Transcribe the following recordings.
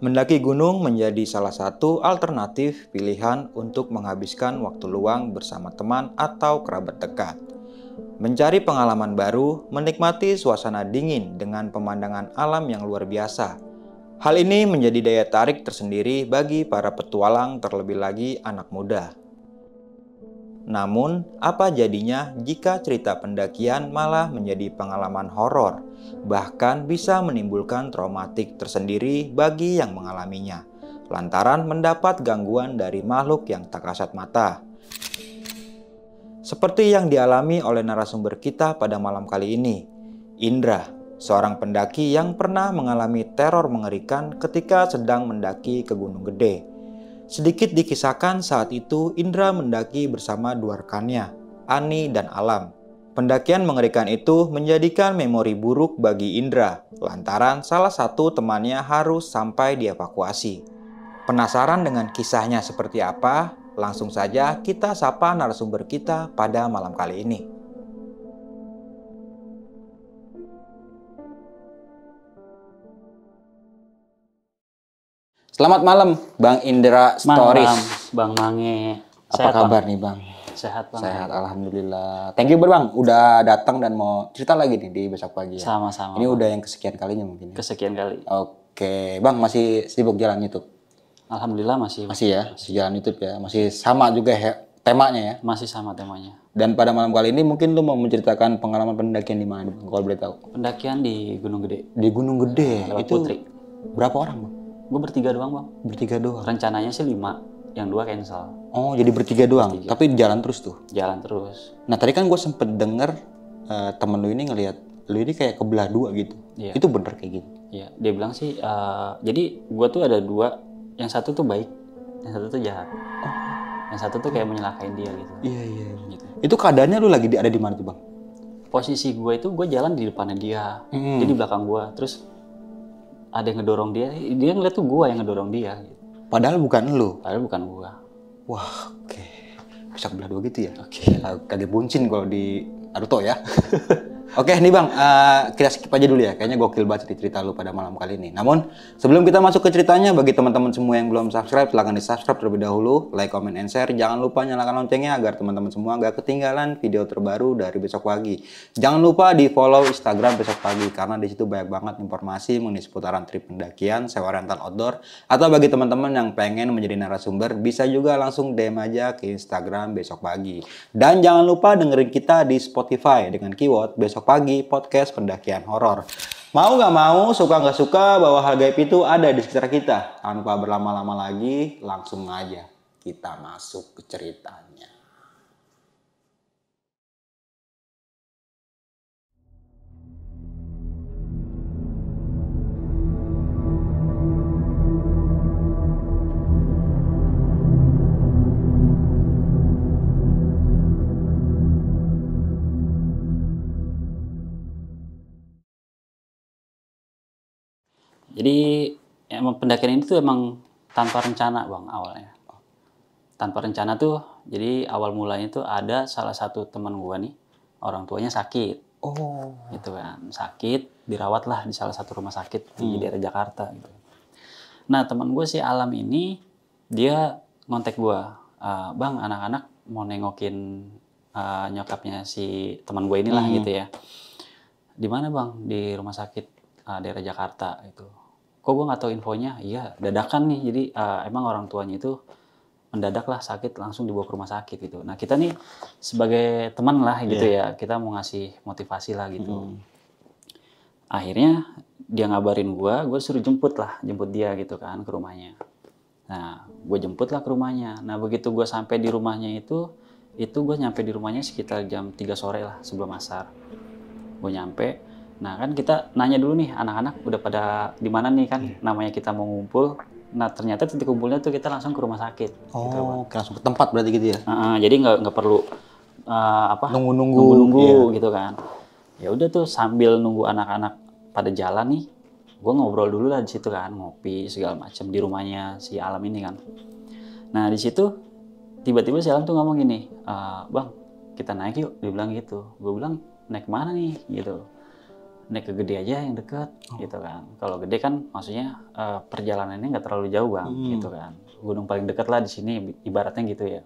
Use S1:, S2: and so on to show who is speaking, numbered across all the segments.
S1: Mendaki gunung menjadi salah satu alternatif pilihan untuk menghabiskan waktu luang bersama teman atau kerabat dekat. Mencari pengalaman baru, menikmati suasana dingin dengan pemandangan alam yang luar biasa. Hal ini menjadi daya tarik tersendiri bagi para petualang terlebih lagi anak muda. Namun, apa jadinya jika cerita pendakian malah menjadi pengalaman horor? bahkan bisa menimbulkan traumatik tersendiri bagi yang mengalaminya, lantaran mendapat gangguan dari makhluk yang tak kasat mata. Seperti yang dialami oleh narasumber kita pada malam kali ini, Indra, seorang pendaki yang pernah mengalami teror mengerikan ketika sedang mendaki ke Gunung Gede. Sedikit dikisahkan saat itu Indra mendaki bersama dua rekannya, Ani dan Alam. Pendakian mengerikan itu menjadikan memori buruk bagi Indra, lantaran salah satu temannya harus sampai dievakuasi. Penasaran dengan kisahnya seperti apa? Langsung saja kita sapa narasumber kita pada malam kali ini. Selamat malam, Bang Indra Stories. Malam, Bang Mange. Apa Saya kabar apa? nih, Bang? sehat bang. Sehat, alhamdulillah. Thank you bang, udah datang dan mau cerita lagi nih di besok pagi. sama ya. Sama-sama. Ini bang. udah yang kesekian kalinya mungkin. Ya? Kesekian kali. Oke, bang masih sibuk jalan YouTube. Alhamdulillah masih. Masih ya, masih jalan YouTube ya, masih sama juga ya temanya ya. Masih sama temanya. Dan pada malam kali ini mungkin lu mau menceritakan pengalaman pendakian di mana, bang? Kalau boleh tahu. Pendakian di Gunung Gede. Di Gunung Gede. Nah, lewat itu Putri. Berapa orang bang? Gue bertiga doang bang. Bertiga doang. Rencananya sih lima, yang dua cancel. Oh, jadi iya, bertiga doang. Bertiga. Tapi jalan terus tuh. Jalan terus. Nah, tadi kan gue sempet denger uh, temen lu ini ngelihat lu ini kayak kebelah dua gitu. Iya. Itu bener kayak gitu. Iya. Dia bilang sih, uh, jadi gue tuh ada dua. Yang
S2: satu tuh baik, yang satu tuh jahat. Oh. Yang satu tuh kayak menyalahkan dia gitu. Iya, iya
S1: iya. Gitu. Itu keadaannya lu lagi ada di mana tuh bang?
S2: Posisi gue itu gue jalan di depannya dia, hmm. dia di belakang gue. Terus ada yang ngedorong dia, dia ngeliat tuh gue yang ngedorong dia. Gitu.
S1: Padahal bukan lu. Padahal bukan gue Wah, oke. Okay. Bisa kebelah dua gitu ya? Oke. Okay. Kaget buncin kalau di Naruto ya. Oke nih bang, uh, kita skip aja dulu ya. Kayaknya gokil banget cerita, cerita lu pada malam kali ini. Namun sebelum kita masuk ke ceritanya, bagi teman-teman semua yang belum subscribe, silahkan di subscribe terlebih dahulu, like, comment, and share. Jangan lupa nyalakan loncengnya agar teman-teman semua gak ketinggalan video terbaru dari besok pagi. Jangan lupa di follow Instagram besok pagi karena di situ banyak banget informasi mengenai seputaran trip pendakian, sewa rental outdoor, atau bagi teman-teman yang pengen menjadi narasumber bisa juga langsung DM aja ke Instagram besok pagi. Dan jangan lupa dengerin kita di Spotify dengan keyword besok Pagi, podcast pendakian horor. Mau nggak mau, suka nggak suka, bahwa hal gaib itu ada di sekitar kita. Tanpa berlama-lama lagi, langsung aja kita masuk ke cerita.
S2: Jadi emang pendakian ini tuh emang tanpa rencana bang awalnya. Tanpa rencana tuh jadi awal mulanya tuh ada salah satu teman gue nih orang tuanya sakit. Oh. Gitu kan sakit dirawat lah di salah satu rumah sakit di hmm. daerah Jakarta gitu. Nah teman gue si Alam ini dia ngontek gue, uh, ah, bang anak-anak mau nengokin uh, nyokapnya si teman gue inilah hmm. gitu ya. Di mana bang? Di rumah sakit uh, daerah Jakarta itu kok gue nggak tahu infonya iya dadakan nih jadi uh, emang orang tuanya itu mendadak lah sakit langsung dibawa ke rumah sakit gitu nah kita nih sebagai teman lah gitu yeah. ya kita mau ngasih motivasi lah gitu hmm. akhirnya dia ngabarin gue gue suruh jemput lah jemput dia gitu kan ke rumahnya nah gue jemput lah ke rumahnya nah begitu gue sampai di rumahnya itu itu gue nyampe di rumahnya sekitar jam 3 sore lah sebelum asar gue nyampe Nah kan kita nanya dulu nih anak-anak udah pada di mana nih kan yeah. namanya kita mau ngumpul. Nah ternyata titik kumpulnya tuh kita langsung ke rumah sakit. Gitu, oh, gitu, langsung ke tempat berarti gitu ya? Uh, uh, jadi nggak nggak perlu uh, apa nunggu-nunggu nunggu iya. gitu kan. Ya udah tuh sambil nunggu anak-anak pada jalan nih, gue ngobrol dulu lah di situ kan, ngopi segala macam di rumahnya si Alam ini kan. Nah di situ tiba-tiba si Alam tuh ngomong gini, e, bang kita naik yuk, dibilang gitu. Gue bilang naik mana nih gitu naik ke gede aja yang deket oh. gitu kan kalau gede kan maksudnya uh, perjalanannya nggak terlalu jauh bang hmm. gitu kan gunung paling deket lah di sini ibaratnya gitu ya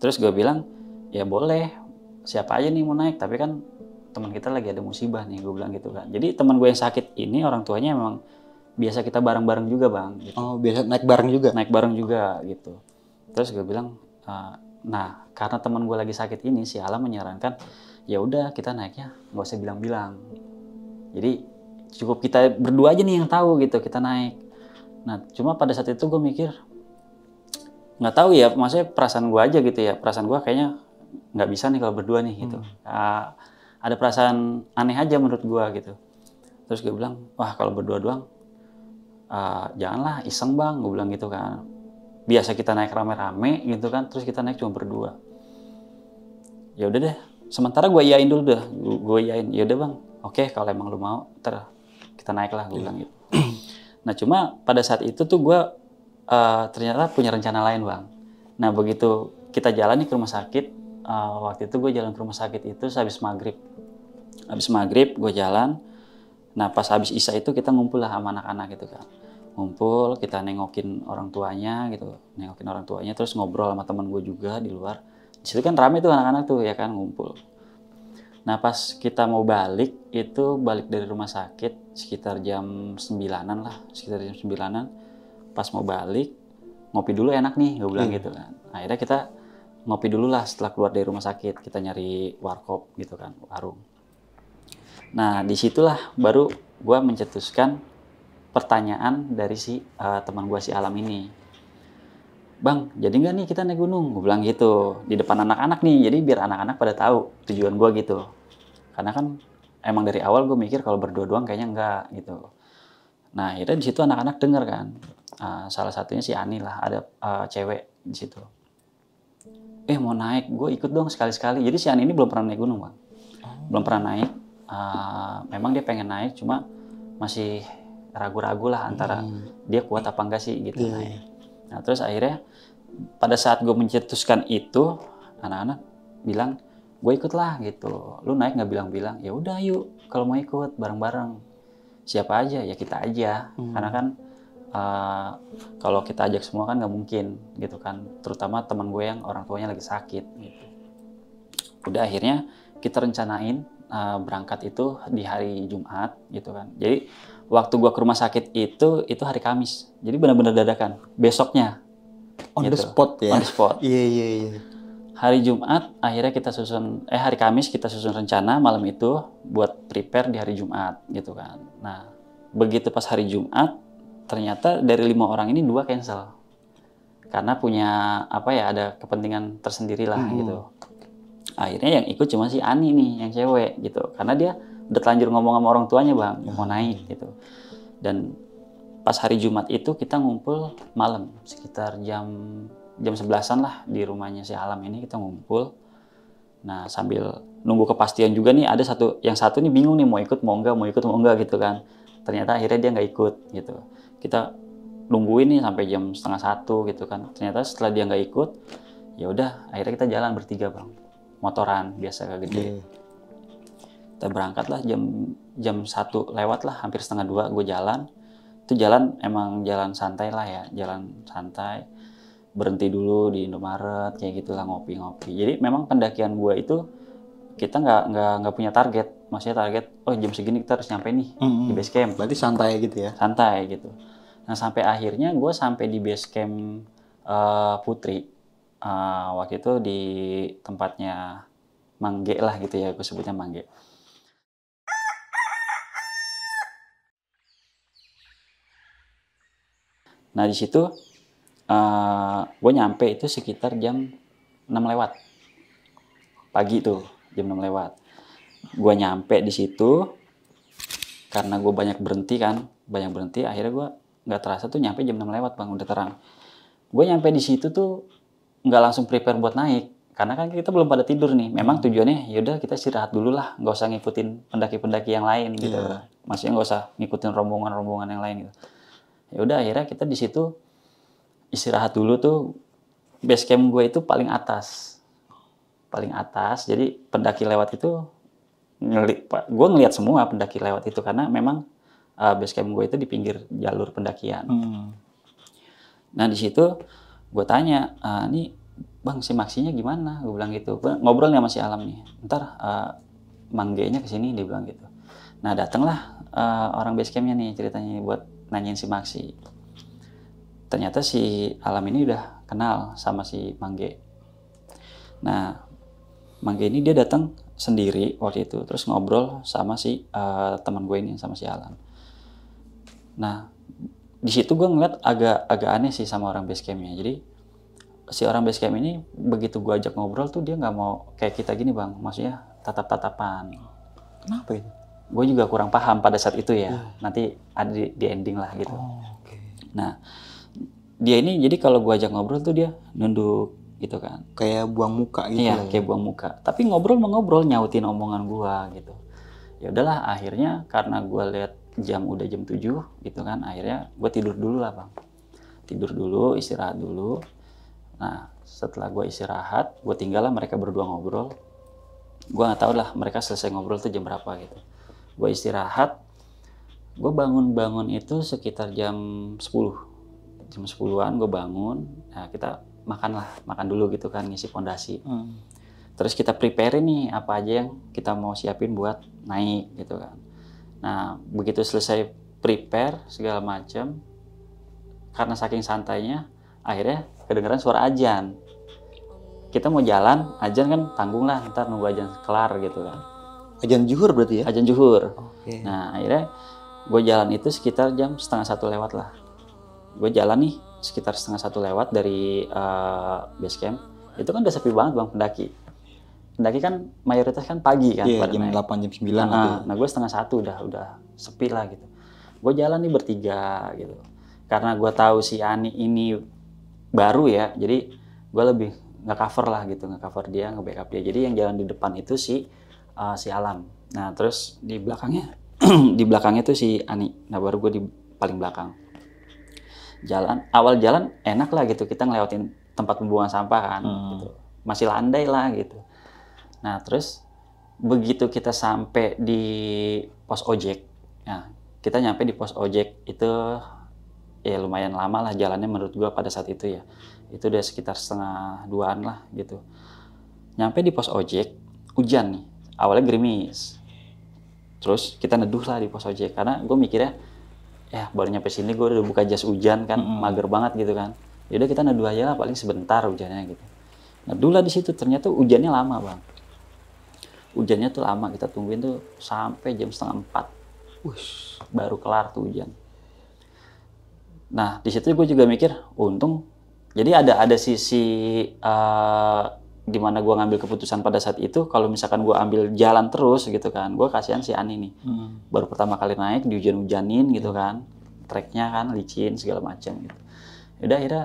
S2: terus gue bilang ya boleh siapa aja nih mau naik tapi kan teman kita lagi ada musibah nih gue bilang gitu kan jadi teman gue yang sakit ini orang tuanya memang biasa kita bareng-bareng juga bang gitu. oh biasa naik bareng juga naik bareng juga gitu terus gue bilang uh, nah karena teman gue lagi sakit ini si Alam menyarankan ya udah kita naiknya nggak usah bilang-bilang jadi cukup kita berdua aja nih yang tahu gitu kita naik nah cuma pada saat itu gue mikir nggak tahu ya maksudnya perasaan gue aja gitu ya perasaan gue kayaknya nggak bisa nih kalau berdua nih gitu hmm. uh, ada perasaan aneh aja menurut gue gitu terus gue bilang wah kalau berdua doang uh, janganlah iseng bang gue bilang gitu kan biasa kita naik rame-rame gitu kan terus kita naik cuma berdua ya udah deh sementara gue iyain dulu deh gue iyain ya udah bang oke okay, kalau emang lu mau ter kita naik lah gue iya. bilang gitu nah cuma pada saat itu tuh gue uh, ternyata punya rencana lain bang nah begitu kita jalan nih ke rumah sakit uh, waktu itu gue jalan ke rumah sakit itu habis maghrib habis maghrib gue jalan nah pas habis isa itu kita ngumpul lah sama anak-anak gitu kan ngumpul kita nengokin orang tuanya gitu nengokin orang tuanya terus ngobrol sama teman gue juga di luar situ kan rame tuh anak-anak tuh ya kan ngumpul. Nah pas kita mau balik itu balik dari rumah sakit sekitar jam sembilanan lah, sekitar jam sembilanan. Pas mau balik ngopi dulu enak nih, gue bilang hmm. gitu kan. akhirnya kita ngopi dulu lah setelah keluar dari rumah sakit kita nyari warkop gitu kan warung nah disitulah baru gue mencetuskan pertanyaan dari si uh, teman gue si alam ini Bang, jadi nggak nih kita naik gunung? Gue bilang gitu, di depan anak-anak nih, jadi biar anak-anak pada tahu tujuan gue gitu. Karena kan emang dari awal gue mikir kalau berdua doang kayaknya enggak gitu. Nah akhirnya di situ anak-anak denger kan, uh, salah satunya si Ani lah, ada uh, cewek di situ. Eh mau naik, gue ikut dong sekali-sekali. Jadi si Ani ini belum pernah naik gunung bang, oh. belum pernah naik. Uh, memang dia pengen naik, cuma masih ragu-ragu lah antara hmm. dia kuat apa enggak sih gitu yeah. naik iya. Nah terus akhirnya pada saat gue mencetuskan itu, anak-anak bilang, gue ikutlah gitu Lu naik nggak bilang-bilang? Ya udah yuk, kalau mau ikut bareng-bareng. Siapa aja? Ya kita aja. Hmm. Karena kan uh, kalau kita ajak semua kan nggak mungkin gitu kan. Terutama teman gue yang orang tuanya lagi sakit. Gitu. Udah akhirnya kita rencanain uh, berangkat itu di hari Jumat gitu kan. Jadi waktu gua ke rumah sakit itu itu hari Kamis. Jadi benar-benar dadakan. Besoknya.
S1: On gitu. the spot ya. On the spot. Iya iya iya.
S2: Hari Jumat akhirnya kita susun eh hari Kamis kita susun rencana malam itu buat prepare di hari Jumat gitu kan. Nah, begitu pas hari Jumat ternyata dari lima orang ini dua cancel karena punya apa ya ada kepentingan tersendiri lah hmm. gitu akhirnya yang ikut cuma si Ani nih yang cewek gitu karena dia udah terlanjur ngomong sama orang tuanya bang ya. mau naik gitu dan pas hari Jumat itu kita ngumpul malam sekitar jam jam sebelasan lah di rumahnya si Alam ini kita ngumpul nah sambil nunggu kepastian juga nih ada satu yang satu nih bingung nih mau ikut mau enggak mau ikut mau enggak gitu kan ternyata akhirnya dia nggak ikut gitu kita nungguin nih sampai jam setengah satu gitu kan ternyata setelah dia nggak ikut ya udah akhirnya kita jalan bertiga bang motoran biasa gede gitu. iya kita berangkat lah jam jam satu lewat lah hampir setengah dua gue jalan itu jalan emang jalan santai lah ya jalan santai berhenti dulu di Indomaret kayak gitulah ngopi-ngopi jadi memang pendakian gue itu kita nggak nggak nggak punya target maksudnya target oh jam segini kita harus nyampe nih mm-hmm. di base camp berarti santai gitu ya santai gitu nah sampai akhirnya gue sampai di base camp uh, Putri uh, waktu itu di tempatnya Mangge lah gitu ya gue sebutnya Mangge Nah di situ uh, eh, gue nyampe itu sekitar jam 6 lewat pagi tuh jam 6 lewat. Gue nyampe di situ karena gue banyak berhenti kan, banyak berhenti. Akhirnya gue nggak terasa tuh nyampe jam 6 lewat bang udah terang. Gue nyampe di situ tuh nggak langsung prepare buat naik karena kan kita belum pada tidur nih. Memang hmm. tujuannya yaudah kita istirahat dulu lah, nggak usah ngikutin pendaki-pendaki yang lain gitu. Yeah. Maksudnya nggak usah ngikutin rombongan-rombongan yang lain gitu ya udah akhirnya kita di situ istirahat dulu tuh base camp gue itu paling atas paling atas jadi pendaki lewat itu ngeli, gue ngelihat semua pendaki lewat itu karena memang uh, base camp gue itu di pinggir jalur pendakian hmm. nah di situ gue tanya uh, ini bang si maksinya gimana gue bilang gitu gua ngobrol nih sama alam nih ntar uh, eh, manggenya kesini dia bilang gitu nah datanglah uh, orang base campnya nih ceritanya buat nanyain si Maxi ternyata si Alam ini udah kenal sama si Mangge nah Mangge ini dia datang sendiri waktu itu terus ngobrol sama si uh, teman gue ini sama si alam. nah di situ gue ngeliat agak agak aneh sih sama orang base campnya. jadi si orang base camp ini begitu gue ajak ngobrol tuh dia nggak mau kayak kita gini bang maksudnya tatap tatapan kenapa itu gue juga kurang paham pada saat itu ya. Hmm. Nanti ada di, di ending lah gitu. Oh, okay. Nah, dia ini jadi kalau gue ajak ngobrol tuh dia nunduk gitu kan. Kayak buang muka gitu. Iya, ya. kayak buang muka. Tapi ngobrol mengobrol nyautin omongan gue gitu. Ya udahlah, akhirnya karena gue lihat jam udah jam 7 gitu kan, akhirnya gue tidur dulu lah bang. Tidur dulu, istirahat dulu. Nah, setelah gue istirahat, gue tinggal lah mereka berdua ngobrol. Gue nggak tau lah mereka selesai ngobrol tuh jam berapa gitu gue istirahat gue bangun-bangun itu sekitar jam 10 jam 10-an gue bangun nah kita makanlah, makan dulu gitu kan ngisi fondasi, hmm. terus kita prepare nih apa aja yang kita mau siapin buat naik gitu kan nah begitu selesai prepare segala macam karena saking santainya akhirnya kedengeran suara ajan kita mau jalan ajan kan tanggung lah ntar nunggu ajan kelar gitu kan Ajan juhur berarti ya? Ajan juhur. Okay. Nah akhirnya gue jalan itu sekitar jam setengah satu lewat lah. Gue jalan nih sekitar setengah satu lewat dari uh, base camp. Itu kan udah sepi banget bang pendaki. Pendaki kan mayoritas kan pagi kan. Iya yeah, jam delapan jam sembilan. Nah, gitu. nah gue setengah satu udah udah sepi lah gitu. Gue jalan nih bertiga gitu. Karena gue tahu si Ani ini baru ya, jadi gue lebih nggak cover lah gitu, nggak cover dia, nggak backup dia. Jadi yang jalan di depan itu si uh, si Alam. Nah terus di belakangnya di belakangnya itu si Ani. Nah baru gue di paling belakang. Jalan awal jalan enak lah gitu kita ngelewatin tempat pembuangan sampah kan. Hmm. Gitu. Masih landai lah gitu. Nah terus begitu kita sampai di pos ojek, nah kita nyampe di pos ojek itu ya lumayan lama lah jalannya menurut gue pada saat itu ya itu udah sekitar setengah duaan lah gitu nyampe di pos ojek hujan nih awalnya gerimis terus kita neduh lah di pos ojek karena gue mikirnya ya baru nyampe sini gue udah buka jas hujan kan mm -hmm. mager banget gitu kan yaudah kita neduh aja lah paling sebentar hujannya gitu neduh lah di situ ternyata hujannya lama bang hujannya tuh lama kita tungguin tuh sampai jam setengah empat ush baru kelar tuh hujan nah di situ gue juga mikir untung jadi ada ada sisi uh, gimana gue ngambil keputusan pada saat itu kalau misalkan gue ambil jalan terus gitu kan gue kasihan si Ani nih hmm. baru pertama kali naik di dihujan-hujanin gitu kan treknya kan licin segala macam gitu udah akhirnya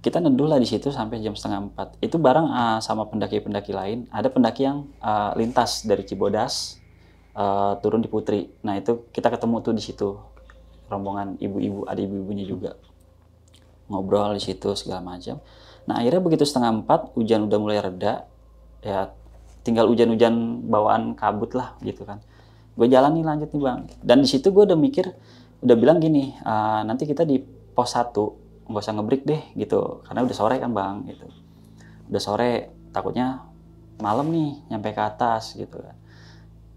S2: kita neduh lah di situ sampai jam setengah empat itu bareng uh, sama pendaki-pendaki lain ada pendaki yang uh, lintas dari Cibodas uh, turun di Putri nah itu kita ketemu tuh di situ rombongan ibu-ibu ada ibu-ibunya juga ngobrol di situ segala macam Nah akhirnya begitu setengah empat hujan udah mulai reda, ya tinggal hujan-hujan bawaan kabut lah gitu kan. Gue jalan nih lanjut nih bang. Dan di situ gue udah mikir, udah bilang gini, uh, nanti kita di pos satu nggak usah ngebrik deh gitu, karena udah sore kan bang gitu. Udah sore takutnya malam nih nyampe ke atas gitu kan.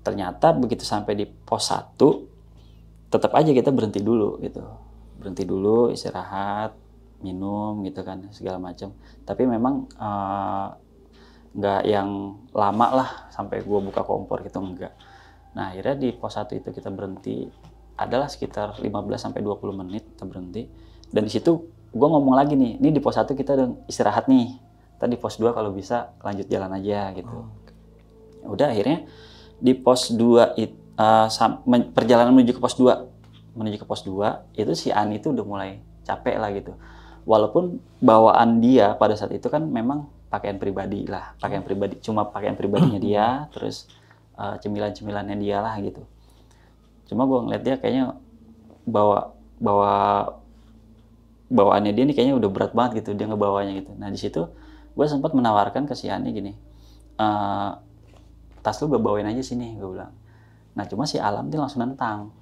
S2: Ternyata begitu sampai di pos satu tetap aja kita berhenti dulu gitu. Berhenti dulu istirahat minum gitu kan segala macam tapi memang eh, nggak uh, yang lama lah sampai gue buka kompor gitu enggak nah akhirnya di pos satu itu kita berhenti adalah sekitar 15 sampai 20 menit kita berhenti dan di situ gue ngomong lagi nih ini di pos satu kita udah istirahat nih tadi pos 2 kalau bisa lanjut jalan aja gitu oh. Ya udah akhirnya di pos 2 itu uh, perjalanan menuju ke pos 2 menuju ke pos 2 itu si Ani itu udah mulai capek lah gitu walaupun bawaan dia pada saat itu kan memang pakaian pribadi lah pakaian pribadi cuma pakaian pribadinya dia terus uh, cemilan-cemilannya dia lah gitu cuma gue ngeliat dia kayaknya bawa bawa bawaannya dia nih kayaknya udah berat banget gitu dia ngebawanya gitu nah di situ gue sempat menawarkan ke si Ani gini e, tas lu gue bawain aja sini gue bilang nah cuma si Alam dia langsung nentang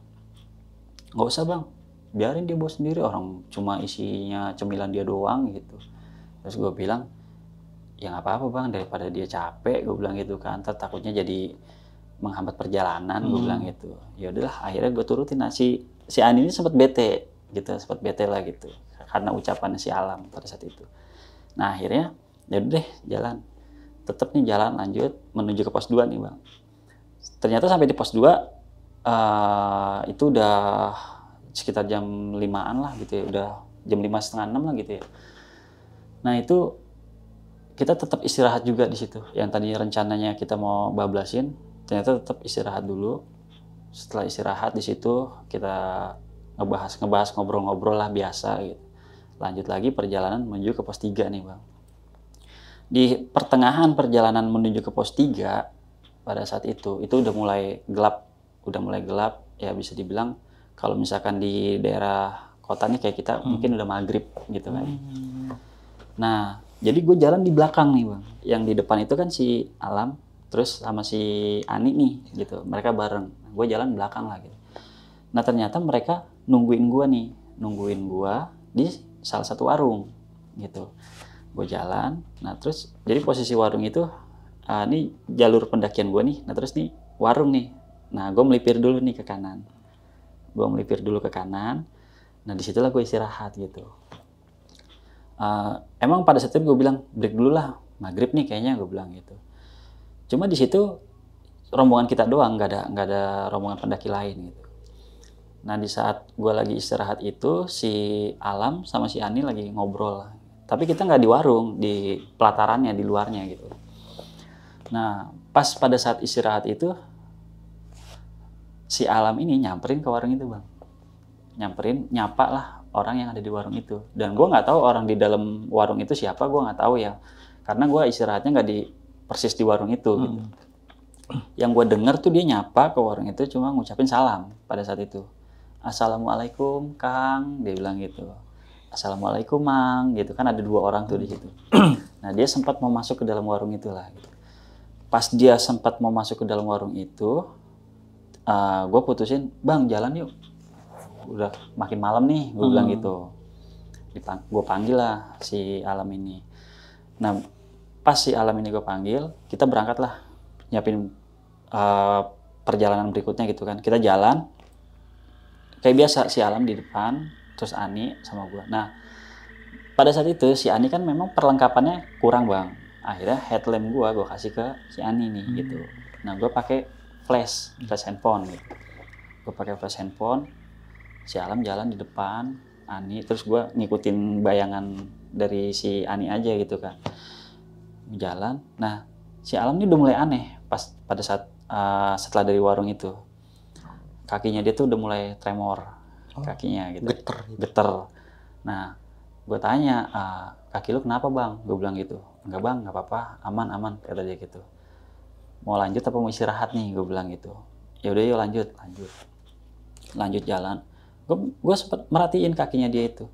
S2: nggak usah bang biarin dia bawa sendiri orang cuma isinya cemilan dia doang gitu terus gue bilang ya nggak apa-apa bang daripada dia capek gue bilang gitu kan takutnya jadi menghambat perjalanan hmm. gue bilang gitu ya udahlah akhirnya gue turutin nah, si si Ani ini sempat bete gitu sempat bete lah gitu karena ucapan si Alam pada saat itu nah akhirnya ya deh jalan tetap nih jalan lanjut menuju ke pos 2 nih bang ternyata sampai di pos 2 uh, eh, itu udah sekitar jam limaan lah gitu ya, udah jam lima setengah enam lah gitu ya. Nah itu kita tetap istirahat juga di situ. Yang tadinya rencananya kita mau bablasin, ternyata tetap istirahat dulu. Setelah istirahat di situ kita ngebahas ngebahas ngobrol-ngobrol lah biasa gitu. Lanjut lagi perjalanan menuju ke pos 3 nih bang. Di pertengahan perjalanan menuju ke pos 3 pada saat itu itu udah mulai gelap, udah mulai gelap ya bisa dibilang kalau misalkan di daerah kota nih kayak kita hmm. mungkin udah maghrib gitu kan
S1: hmm.
S2: nah jadi gue jalan di belakang nih bang yang di depan itu kan si alam terus sama si ani nih gitu mereka bareng gue jalan belakang lah gitu nah ternyata mereka nungguin gue nih nungguin gue di salah satu warung gitu gue jalan nah terus jadi posisi warung itu uh, ini jalur pendakian gue nih nah terus nih warung nih nah gue melipir dulu nih ke kanan gue melipir dulu ke kanan nah disitulah gue istirahat gitu uh, emang pada saat itu gue bilang break dulu lah maghrib nih kayaknya gue bilang gitu cuma di situ rombongan kita doang nggak ada nggak ada rombongan pendaki lain gitu nah di saat gue lagi istirahat itu si Alam sama si Ani lagi ngobrol tapi kita nggak di warung di pelatarannya di luarnya gitu nah pas pada saat istirahat itu si alam ini nyamperin ke warung itu bang nyamperin nyapa lah orang yang ada di warung itu dan gue nggak tahu orang di dalam warung itu siapa gue nggak tahu ya karena gue istirahatnya nggak di persis di warung itu gitu. hmm. gitu. yang gue denger tuh dia nyapa ke warung itu cuma ngucapin salam pada saat itu assalamualaikum kang dia bilang gitu assalamualaikum mang gitu kan ada dua orang tuh di situ nah dia sempat mau masuk ke dalam warung itulah gitu. pas dia sempat mau masuk ke dalam warung itu uh, eh, gue putusin bang jalan yuk udah makin malam nih gue hmm. bilang gitu Dipang gue panggil lah si alam ini nah pas si alam ini gue panggil kita berangkat lah nyiapin uh, perjalanan berikutnya gitu kan kita jalan kayak biasa si alam di depan terus Ani sama gue nah pada saat itu si Ani kan memang perlengkapannya kurang bang akhirnya headlamp gue gue kasih ke si Ani nih hmm. gitu nah gue pakai flash flash handphone gitu gue pakai flash handphone si Alam jalan di depan Ani terus gue ngikutin bayangan dari si Ani aja gitu kan jalan nah si Alam ini udah mulai aneh pas pada saat uh, setelah dari warung itu kakinya dia tuh udah mulai tremor oh, kakinya gitu geter gitu. geter nah gue tanya uh, kaki lu kenapa bang gue bilang gitu enggak bang nggak apa-apa aman aman kata dia gitu mau lanjut apa mau istirahat nih gue bilang gitu ya udah yuk lanjut lanjut lanjut jalan gue gue sempat merhatiin kakinya dia itu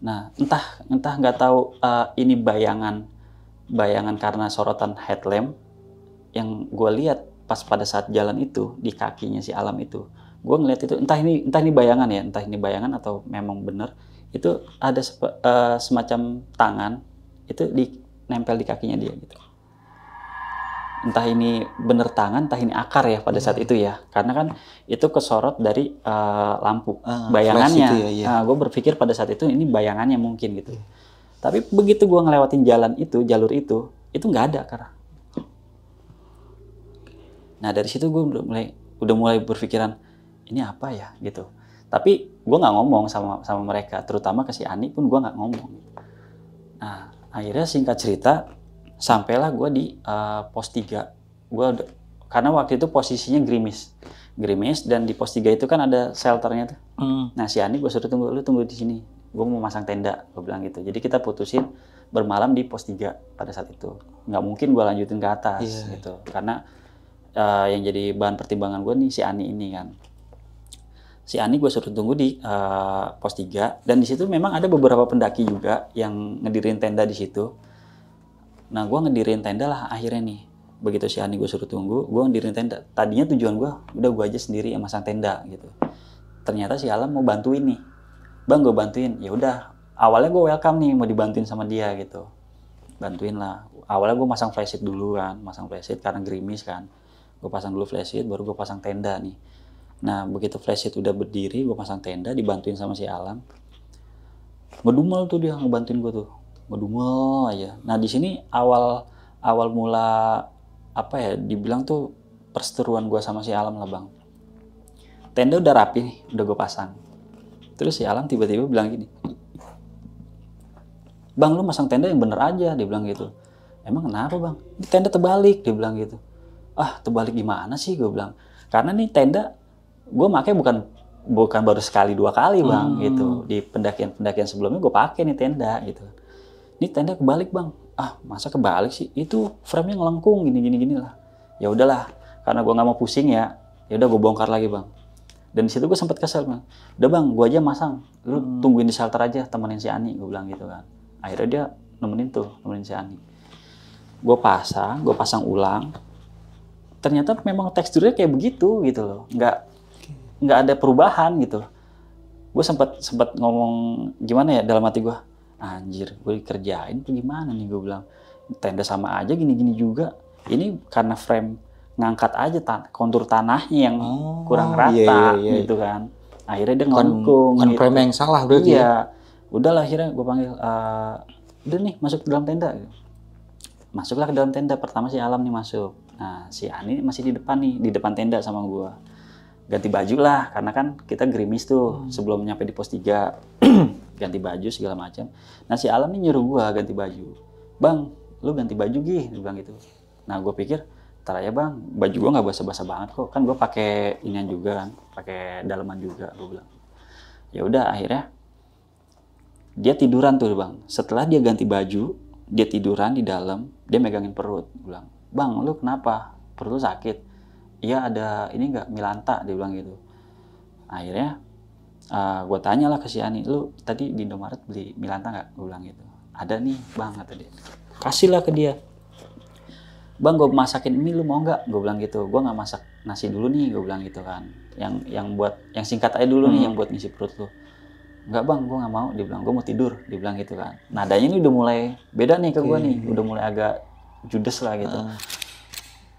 S2: nah entah entah nggak tahu uh, ini bayangan bayangan karena sorotan headlamp yang gue lihat pas pada saat jalan itu di kakinya si alam itu gue ngeliat itu entah ini entah ini bayangan ya entah ini bayangan atau memang bener itu ada sepe, uh, semacam tangan itu di nempel di kakinya dia gitu entah ini bener tangan, entah ini akar ya pada saat iya. itu ya, karena kan itu kesorot dari uh, lampu ah, bayangannya. Gitu ya, iya. Ah, gue berpikir pada saat itu ini bayangannya mungkin gitu. Iya. Tapi begitu gue ngelewatin jalan itu, jalur itu, itu nggak ada karena. Nah dari situ gue udah mulai udah mulai berpikiran ini apa ya gitu. Tapi gue nggak ngomong sama sama mereka, terutama ke si Ani pun gue nggak ngomong. Nah akhirnya singkat cerita sampailah gue di uh, pos 3 gue karena waktu itu posisinya grimis, grimis dan di pos 3 itu kan ada shelternya tuh hmm. nah si Ani gue suruh tunggu lu tunggu di sini gue mau masang tenda gue bilang gitu jadi kita putusin bermalam di pos 3 pada saat itu nggak mungkin gue lanjutin ke atas yeah. gitu karena uh, yang jadi bahan pertimbangan gue nih si Ani ini kan si Ani gue suruh tunggu di uh, pos 3 dan di situ memang ada beberapa pendaki juga yang ngedirin tenda di situ Nah gue ngedirin tenda lah akhirnya nih. Begitu si Ani gue suruh tunggu, gue ngedirin tenda. Tadinya tujuan gue, udah gue aja sendiri yang masang tenda gitu. Ternyata si Alam mau bantuin nih. Bang gue bantuin, ya udah. Awalnya gue welcome nih mau dibantuin sama dia gitu. Bantuin lah. Awalnya gue masang flashit dulu kan, masang flashit karena gerimis kan. Gue pasang dulu flashit, baru gue pasang tenda nih. Nah begitu flashit udah berdiri, gue pasang tenda, dibantuin sama si Alam. Ngedumel tuh dia ngebantuin gue tuh ngedumel aja. Nah di sini awal awal mula apa ya dibilang tuh perseteruan gue sama si Alam lah bang. Tenda udah rapi nih, udah gue pasang. Terus si Alam tiba-tiba bilang gini, bang lu masang tenda yang bener aja, dia bilang gitu. Emang kenapa bang? Di tenda terbalik, dia bilang gitu. Ah terbalik gimana sih, gue bilang. Karena nih tenda gue makai bukan bukan baru sekali dua kali bang hmm. gitu di pendakian pendakian sebelumnya gue pakai nih tenda gitu ini tenda kebalik bang ah masa kebalik sih itu frame nya lengkung, gini gini gini lah ya udahlah karena gue nggak mau pusing ya ya udah gue bongkar lagi bang dan di situ gue sempat kesel bang udah bang gue aja masang lu hmm. tungguin di shelter aja temenin si Ani gue bilang gitu kan akhirnya dia nemenin tuh nemenin si Ani gue pasang gue pasang ulang ternyata memang teksturnya kayak begitu gitu loh nggak nggak ada perubahan gitu gue sempat sempat ngomong gimana ya dalam hati gue anjir gue kerjain tuh gimana nih gue bilang tenda sama aja gini-gini juga ini karena frame ngangkat aja tan kontur tanahnya yang oh, kurang iya, iya, rata iya, iya, iya. gitu kan akhirnya dia ngomong kan gitu. frame yang salah berarti iya ya? udahlah akhirnya gue panggil uh, udah nih masuk ke dalam tenda masuklah ke dalam tenda pertama si alam nih masuk nah si Ani masih di depan nih di depan tenda sama gue ganti baju lah karena kan kita gerimis tuh hmm. sebelum nyampe di pos 3 ganti baju segala macam nah si alam ini nyuruh gua ganti baju bang lu ganti baju gih bilang gitu nah gue pikir ntar ya bang baju gua nggak basah-basah banget kok kan gua pakai inian juga kan pakai dalaman juga gue bilang ya udah akhirnya dia tiduran tuh bang setelah dia ganti baju dia tiduran di dalam dia megangin perut bilang bang lu kenapa perut lu sakit iya ada ini nggak milanta dia bilang gitu akhirnya uh, eh, gue lah ke si Ani lu tadi di Indomaret beli milanta nggak gue bilang gitu ada nih bang kata dia lah ke dia bang gue masakin mie lu mau nggak gue bilang gitu gue nggak masak nasi dulu nih gue bilang gitu kan yang yang buat yang singkat aja dulu hmm. nih yang buat ngisi perut lu Enggak bang gue nggak mau dia bilang gue mau tidur dia bilang gitu kan nadanya ini udah mulai beda nih ke gue nih udah mulai agak judes lah gitu uh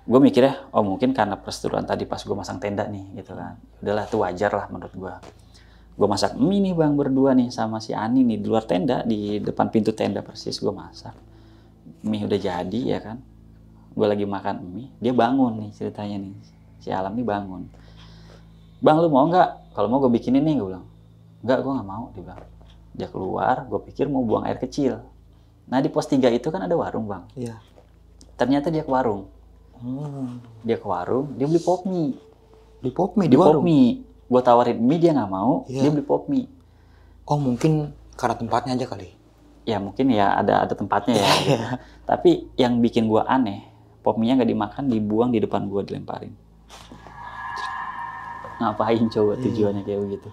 S2: gue mikirnya oh mungkin karena perseteruan tadi pas gue masang tenda nih gitu kan udahlah tuh wajar lah menurut gue gue masak mie nih bang berdua nih sama si Ani nih di luar tenda di depan pintu tenda persis gue masak mie udah jadi ya kan gue lagi makan mie dia bangun nih ceritanya nih si Alam nih bangun bang lu mau nggak kalau mau gue bikinin nih gue bilang nggak gue nggak mau dia bang dia keluar gue pikir mau buang air kecil nah di pos tiga itu kan ada warung bang iya ternyata dia ke warung hmm. dia ke warung dia beli pop mie beli pop mie di beli warung pop mie gue tawarin
S1: mie dia nggak mau yeah. dia beli pop mie oh mungkin karena tempatnya aja kali
S2: ya mungkin ya ada ada tempatnya ya yeah, yeah. tapi yang bikin gue aneh pop mie nya nggak dimakan dibuang di depan gue dilemparin ngapain coba iya. tujuannya yeah. kayak begitu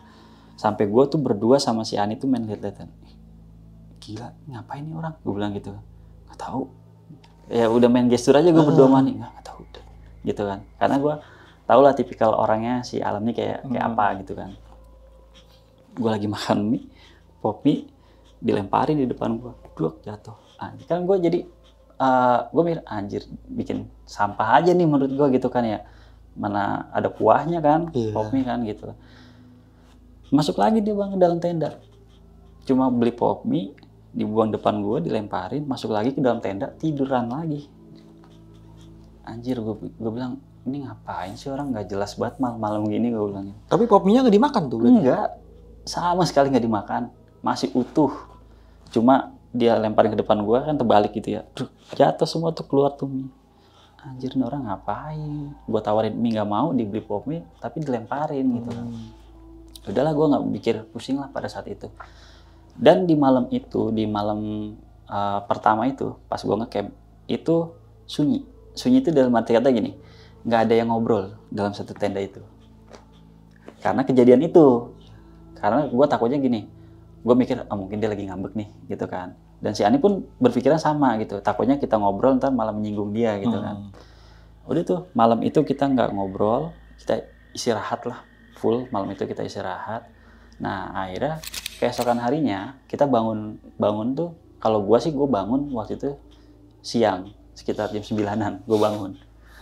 S2: sampai gue tuh berdua sama si Ani tuh main lihat-lihatan gila ngapain nih orang gue bilang gitu Gak tau, ya udah main gestur aja gue berdua ah. mani nggak nggak tahu udah gitu kan karena gue tau lah tipikal orangnya si alam ini kayak kayak hmm. apa gitu kan gue lagi makan mie pop dilemparin di depan gue blok jatuh anjir ah, kan gue jadi uh, ah, gue mikir anjir bikin sampah aja nih menurut gue gitu kan ya mana ada kuahnya kan yeah. pop kan gitu masuk lagi dia bang ke dalam tenda cuma beli pop dibuang depan gue dilemparin masuk lagi ke dalam tenda tiduran lagi anjir gue gue bilang ini ngapain sih orang nggak jelas banget malam malam gini gue bilang gitu.
S1: tapi popminya nggak
S2: dimakan tuh berarti enggak sama sekali nggak dimakan masih utuh cuma dia lemparin ke depan gue kan terbalik gitu ya Duh, jatuh semua tuh keluar tuh mie anjir ini orang ngapain gue tawarin mie nggak mau dibeli pop tapi dilemparin gitu hmm. udahlah gue nggak mikir pusing lah pada saat itu dan di malam itu di malam uh, pertama itu pas gue ngecamp itu sunyi sunyi itu dalam arti kata gini nggak ada yang ngobrol dalam satu tenda itu karena kejadian itu karena gue takutnya gini gue mikir oh, mungkin dia lagi ngambek nih gitu kan dan si Ani pun berpikiran sama gitu takutnya kita ngobrol ntar malah menyinggung dia gitu kan. hmm. kan udah tuh malam itu kita nggak ngobrol kita istirahat lah full malam itu kita istirahat nah akhirnya keesokan harinya kita bangun bangun tuh kalau gue sih gue bangun waktu itu siang sekitar jam sembilanan an gue bangun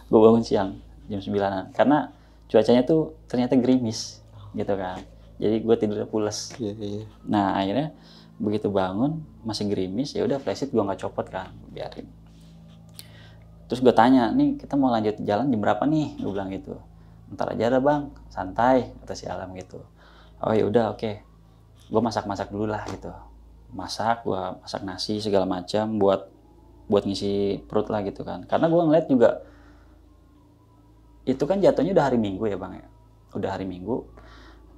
S2: gue bangun siang jam sembilanan karena cuacanya tuh ternyata gerimis gitu kan jadi gue tidurnya pules yeah, yeah. nah akhirnya begitu bangun masih gerimis ya udah flashit gue nggak copot kan biarin terus gue tanya nih kita mau lanjut jalan jam berapa nih gue bilang gitu ntar aja ada bang santai atas si alam gitu oh ya udah oke okay gue masak-masak dulu lah gitu masak gue masak nasi segala macam buat buat ngisi perut lah gitu kan karena gue ngeliat juga itu kan jatuhnya udah hari minggu ya bang ya udah hari minggu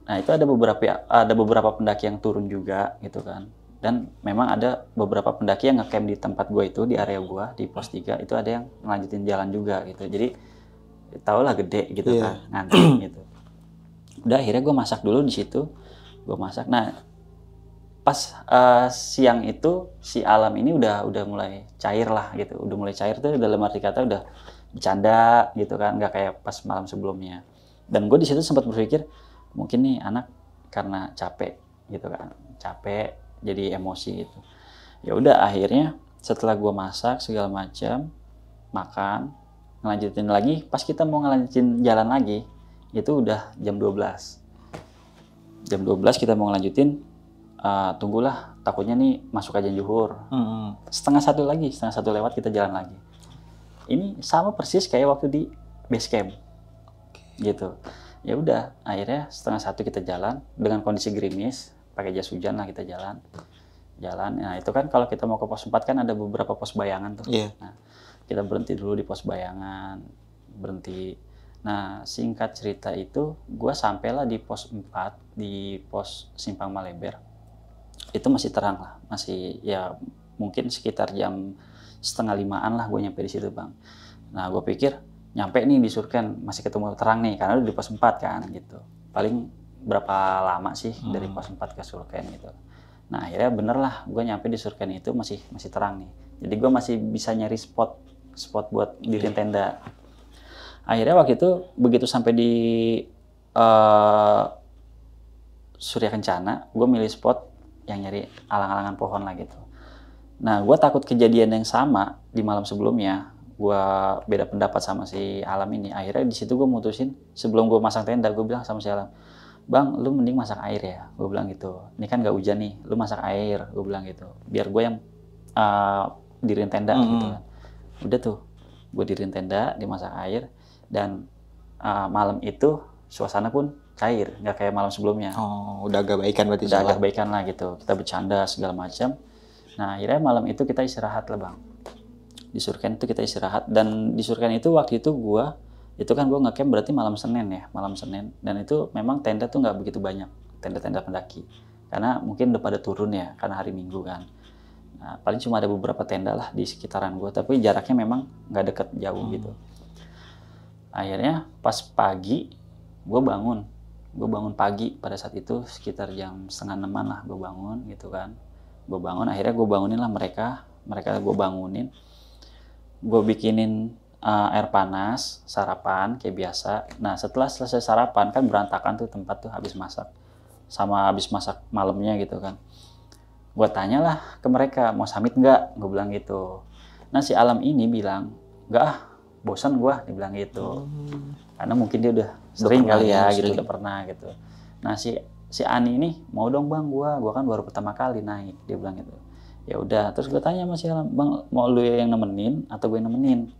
S2: nah itu ada beberapa ada beberapa pendaki yang turun juga gitu kan dan memang ada beberapa pendaki yang ngecamp di tempat gue itu di area gue di pos 3 itu ada yang ngelanjutin jalan juga gitu jadi tau lah gede gitu yeah. kan ngantin gitu udah akhirnya gue masak dulu di situ gue masak nah pas uh, siang itu si alam ini udah udah mulai cair lah gitu udah mulai cair tuh dalam arti kata udah bercanda gitu kan nggak kayak pas malam sebelumnya dan gue di situ sempat berpikir mungkin nih anak karena capek gitu kan capek jadi emosi gitu ya udah akhirnya setelah gue masak segala macam makan ngelanjutin lagi pas kita mau ngelanjutin jalan lagi itu udah jam 12 jam 12 kita mau ngelanjutin uh, tunggulah takutnya nih masuk aja jujur hmm. setengah satu lagi setengah satu lewat kita jalan lagi ini sama persis kayak waktu di base camp gitu ya udah akhirnya setengah satu kita jalan dengan kondisi gerimis pakai jas hujan lah kita jalan jalan nah itu kan kalau kita mau ke pos empat kan ada beberapa pos bayangan tuh yeah. nah, kita berhenti dulu di pos bayangan berhenti Nah, singkat cerita itu, gue sampailah di pos 4, di pos Simpang Maleber. Itu masih terang lah, masih ya mungkin sekitar jam setengah limaan lah gue nyampe di situ bang. Nah, gue pikir nyampe nih di Surken masih ketemu terang nih, karena udah di pos 4 kan gitu. Paling berapa lama sih hmm. dari pos 4 ke Surken gitu. Nah akhirnya bener lah gue nyampe di Surken itu masih masih terang nih. Jadi gue masih bisa nyari spot spot buat diri tenda akhirnya waktu itu begitu sampai di uh, Surya Kencana gue milih spot yang nyari alang-alangan pohon lah gitu nah gue takut kejadian yang sama di malam sebelumnya gue beda pendapat sama si alam ini akhirnya di situ gue mutusin sebelum gue masang tenda gue bilang sama si alam bang lu mending masak air ya gue bilang gitu ini kan gak hujan nih lu masak air gue bilang gitu biar gue yang uh, eh, dirin tenda mm -hmm. gitu kan. udah tuh gue dirin tenda dimasak air dan uh, malam itu suasana pun cair nggak kayak malam sebelumnya oh udah agak baikan berarti udah agak baikan lah gitu kita bercanda segala macam nah akhirnya malam itu kita istirahat lah bang di Surken itu kita istirahat dan di Surken itu waktu itu gua itu kan gua ngecamp berarti malam Senin ya malam Senin dan itu memang tenda tuh nggak begitu banyak tenda-tenda pendaki karena mungkin udah pada turun ya karena hari Minggu kan nah, paling cuma ada beberapa tenda lah di sekitaran gua tapi jaraknya memang nggak deket jauh hmm. gitu akhirnya pas pagi gue bangun gue bangun pagi pada saat itu sekitar jam setengah enaman lah gue bangun gitu kan gue bangun akhirnya gue bangunin lah mereka mereka gue bangunin gue bikinin uh, air panas sarapan kayak biasa nah setelah selesai sarapan kan berantakan tuh tempat tuh habis masak sama habis masak malamnya gitu kan gue tanyalah ke mereka mau samit nggak gue bilang gitu nah si alam ini bilang nggak ah bosan gue dibilang gitu hmm. karena mungkin dia udah sering udah kali ya, ya gitu udah pernah gitu nah si si Ani ini mau dong bang gue gue kan baru pertama kali naik dia bilang gitu ya udah terus gue tanya sama si Alam bang mau lu yang nemenin atau gue nemenin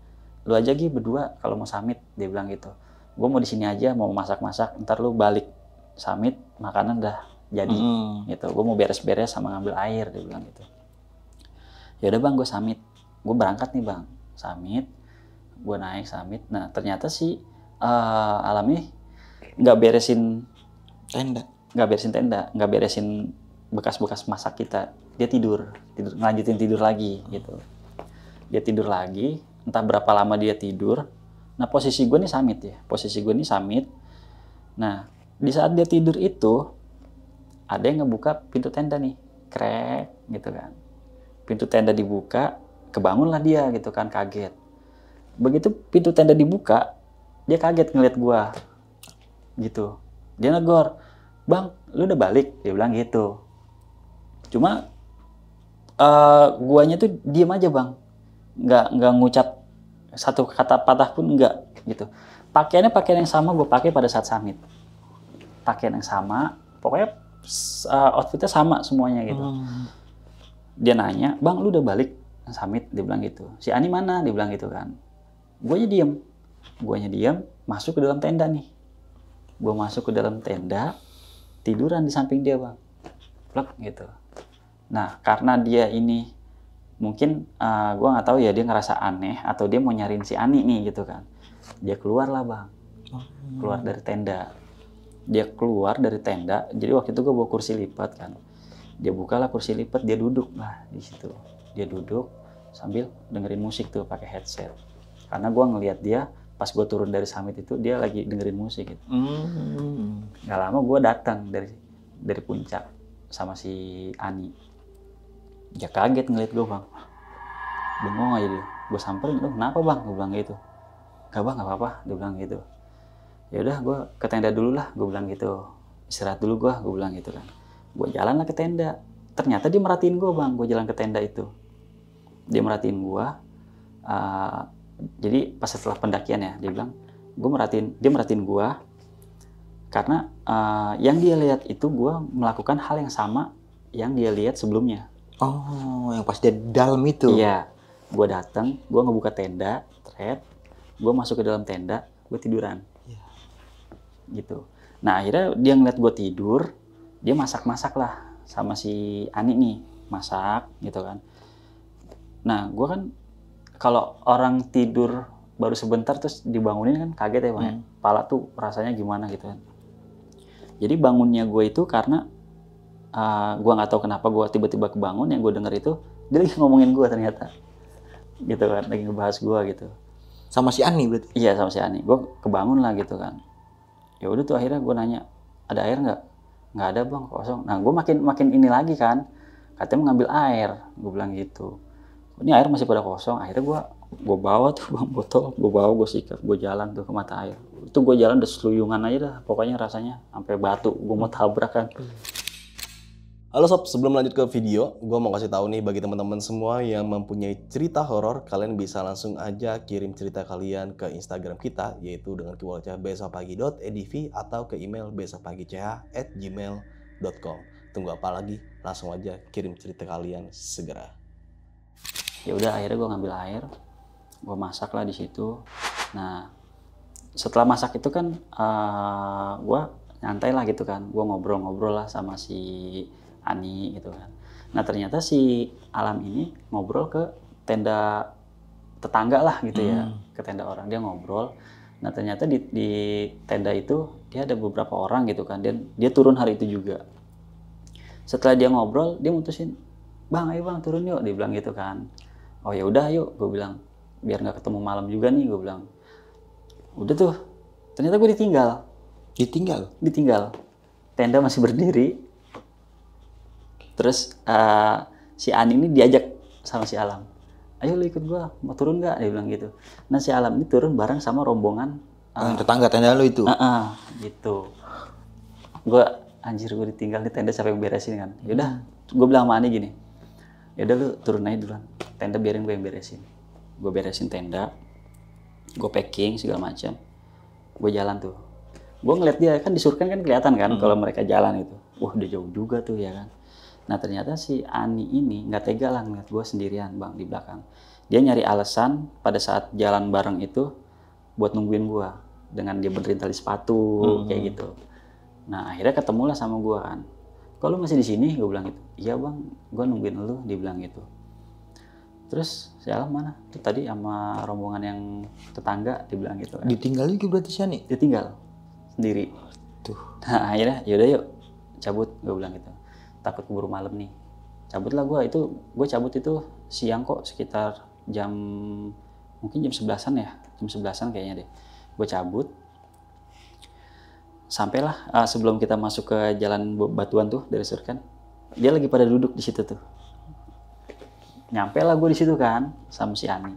S2: lu aja gitu berdua kalau mau samit dia bilang gitu gue mau di sini aja mau masak-masak ntar lu balik samit makanan dah jadi hmm. gitu gue mau beres-beres sama ngambil air dia bilang gitu ya udah bang gue samit gue berangkat nih bang samit gue naik samit, nah ternyata si uh, alami nggak beresin tenda nggak beresin tenda nggak beresin bekas-bekas masak kita dia tidur tidur ngelanjutin tidur lagi gitu dia tidur lagi entah berapa lama dia tidur nah posisi gue nih samit ya posisi gue nih samit, nah di saat dia tidur itu ada yang ngebuka pintu tenda nih krek gitu kan pintu tenda dibuka kebangunlah dia gitu kan kaget begitu pintu tenda dibuka dia kaget ngeliat gua gitu dia negor bang lu udah balik dia bilang gitu cuma uh, guanya tuh diem aja bang nggak nggak ngucap satu kata patah pun nggak gitu pakaiannya pakaian yang sama gue pakai pada saat summit pakaian yang sama pokoknya uh, outfitnya sama semuanya gitu hmm. dia nanya bang lu udah balik summit dia bilang gitu si Ani mana dia bilang gitu kan guanya diem guanya diem masuk ke dalam tenda nih gue masuk ke dalam tenda tiduran di samping dia bang plek gitu nah karena dia ini mungkin uh, ah, gue nggak tahu ya dia ngerasa aneh atau dia mau nyariin si Ani nih gitu kan dia keluar lah bang keluar dari tenda dia keluar dari tenda jadi waktu itu gue bawa kursi lipat kan dia bukalah kursi lipat dia duduk lah di situ dia duduk sambil dengerin musik tuh pakai headset karena gue ngelihat dia pas gue turun dari summit itu dia lagi dengerin musik gitu
S1: mm.
S2: nggak lama gue datang dari dari puncak sama si Ani dia kaget ngeliat gue bang bengong aja dia gue samperin lo kenapa bang gue bilang gitu gak bang gak apa-apa dia bilang gitu ya udah gue ke tenda dulu lah gue bilang gitu istirahat dulu gue gue bilang gitu kan gue jalan lah ke tenda ternyata dia merhatiin gue bang gue jalan ke tenda itu dia merhatiin gue uh, ah, jadi pas setelah pendakian ya dia bilang gue merhatiin dia merhatiin gue karena uh, yang dia lihat itu gue melakukan hal yang sama yang dia lihat sebelumnya
S1: oh
S2: yang pas dia dalam itu iya gue datang gue ngebuka tenda thread gue masuk ke dalam tenda gue tiduran yeah. gitu nah akhirnya dia ngeliat gue tidur dia masak masak lah sama si Ani nih masak gitu kan nah gue kan kalau orang tidur baru sebentar terus dibangunin kan kaget ya bang ya? hmm. pala tuh rasanya gimana gitu kan jadi bangunnya gue itu karena uh, ah, gue nggak tahu kenapa gue tiba-tiba kebangun yang gue denger itu dia lagi ngomongin gue ternyata gitu kan lagi ngebahas gue gitu sama si Ani berarti iya sama si Ani gue kebangun lah gitu kan ya udah tuh akhirnya gue nanya ada air nggak nggak ada bang kosong nah gue makin makin ini lagi kan katanya mau ngambil air gue bilang gitu ini air masih pada kosong akhirnya gue gue bawa tuh bang botol gue bawa gue sikap gue jalan tuh ke mata air itu gue jalan udah seluyungan aja dah pokoknya rasanya sampai batu gue mau
S1: tabrak kan Halo sob, sebelum lanjut ke video, gue mau kasih tahu nih bagi teman-teman semua yang mempunyai cerita horor, kalian bisa langsung aja kirim cerita kalian ke Instagram kita, yaitu dengan keywordnya besokpagi.edv atau ke email besokpagi.ch@gmail.com. Tunggu apa lagi? Langsung aja kirim cerita kalian segera
S2: ya udah akhirnya gue ngambil air gue masak lah di situ nah setelah masak itu kan uh, eh, gue nyantai lah gitu kan gue ngobrol-ngobrol lah sama si Ani gitu kan nah ternyata si Alam ini ngobrol ke tenda tetangga lah gitu ya. hmm. ya ke tenda orang dia ngobrol nah ternyata di, di tenda itu dia ada beberapa orang gitu kan dan dia turun hari itu juga setelah dia ngobrol dia mutusin bang ayo bang turun yuk dia bilang gitu kan oh ya udah yuk gue bilang biar nggak ketemu malam juga nih gue bilang udah tuh ternyata gue ditinggal ditinggal ditinggal tenda masih berdiri terus uh, si Ani ini diajak sama si Alam ayo lu ikut gue mau turun nggak dia bilang gitu nah si Alam ini turun bareng sama rombongan
S1: uh, tetangga tenda lu itu uh, uh, gitu
S2: gue anjir gue ditinggal di tenda sampai beresin kan yaudah gue bilang sama Ani gini ya udah lu turun aja duluan tenda biarin gue yang beresin gue beresin tenda gue packing segala macam gue jalan tuh gue ngeliat dia kan disurkan kan kelihatan kan hmm. kalau mereka jalan itu wah udah jauh juga tuh ya kan nah ternyata si Ani ini nggak tega lah ngeliat gue sendirian bang di belakang dia nyari alasan pada saat jalan bareng itu buat nungguin gue dengan dia benerin tali sepatu hmm. kayak gitu nah akhirnya ketemulah sama gue kan kalau masih di sini gue bilang gitu iya bang gue nungguin lu dibilang gitu terus si Alam mana tuh tadi sama rombongan yang tetangga dibilang gitu kan. ditinggal juga berarti Syani ditinggal sendiri tuh nah, akhirnya yaudah yuk cabut gue bilang gitu takut keburu malam nih cabut lah gue itu gue cabut itu siang kok sekitar jam mungkin jam sebelasan ya jam sebelasan kayaknya deh gue cabut sampailah uh, sebelum kita masuk ke jalan batuan tuh dari Surkan dia lagi pada duduk di situ tuh nyampe lah gue di situ kan sama si Ani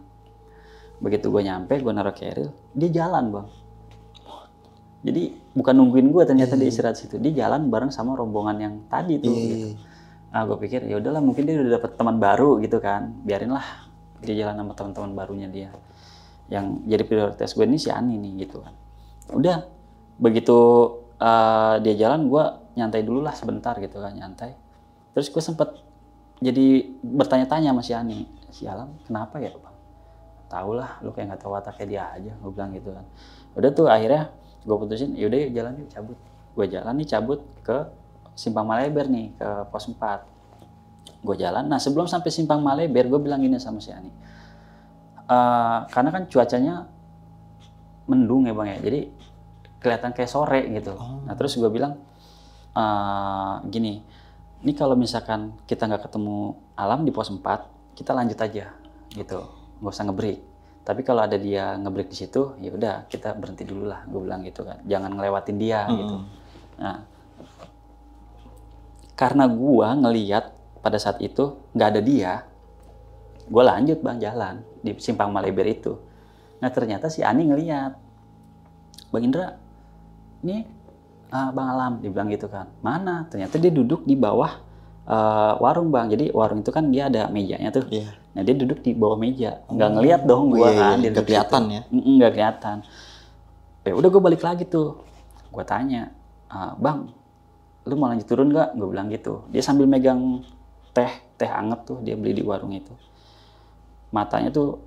S2: begitu gue nyampe gue naruh keril dia jalan bang jadi bukan nungguin gue ternyata iya. di istirahat situ dia jalan bareng sama rombongan yang tadi tuh iya, iya, gitu. nah gue pikir ya udahlah mungkin dia udah dapet teman baru gitu kan biarinlah dia jalan sama teman-teman barunya dia yang jadi prioritas gue ini si Ani nih gitu kan udah begitu uh, dia jalan gue nyantai dulu lah sebentar gitu kan nyantai terus gue sempet jadi bertanya-tanya sama si Ani si Alam kenapa ya bang tau lah lu kayak nggak tahu wataknya dia aja gue bilang gitu kan udah tuh akhirnya gue putusin yaudah yuk jalan yuk cabut gue jalan nih cabut ke simpang Maleber nih ke pos 4 gue jalan nah sebelum sampai simpang Maleber gue bilang gini sama si Ani uh, karena kan cuacanya mendung ya bang ya jadi kelihatan kayak sore gitu. Oh. Nah terus gue bilang uh, gini, ini kalau misalkan kita nggak ketemu alam di pos 4, kita lanjut aja gitu, nggak usah ngebreak. Tapi kalau ada dia ngebreak di situ, ya udah kita berhenti dulu lah, gue bilang gitu kan. Jangan ngelewatin dia hmm. gitu. Nah, karena gue ngeliat pada saat itu nggak ada dia, gue lanjut bang jalan di simpang Maleber itu. Nah ternyata si Ani ngeliat, Bang Indra ini uh, Bang Alam, dibilang gitu kan. Mana? Ternyata dia duduk di bawah uh, warung Bang. Jadi warung itu kan dia ada mejanya tuh. Yeah. Nah dia duduk di bawah meja. Oh, nggak ngeliat dong iya, gue yeah, kan. Nggak iya. kelihatan ya? Nggak kelihatan. Ya udah gue balik lagi tuh. Gue tanya, uh, Bang, lu mau lanjut turun nggak? Gue bilang gitu. Dia sambil megang teh, teh anget tuh dia beli di warung itu. Matanya tuh,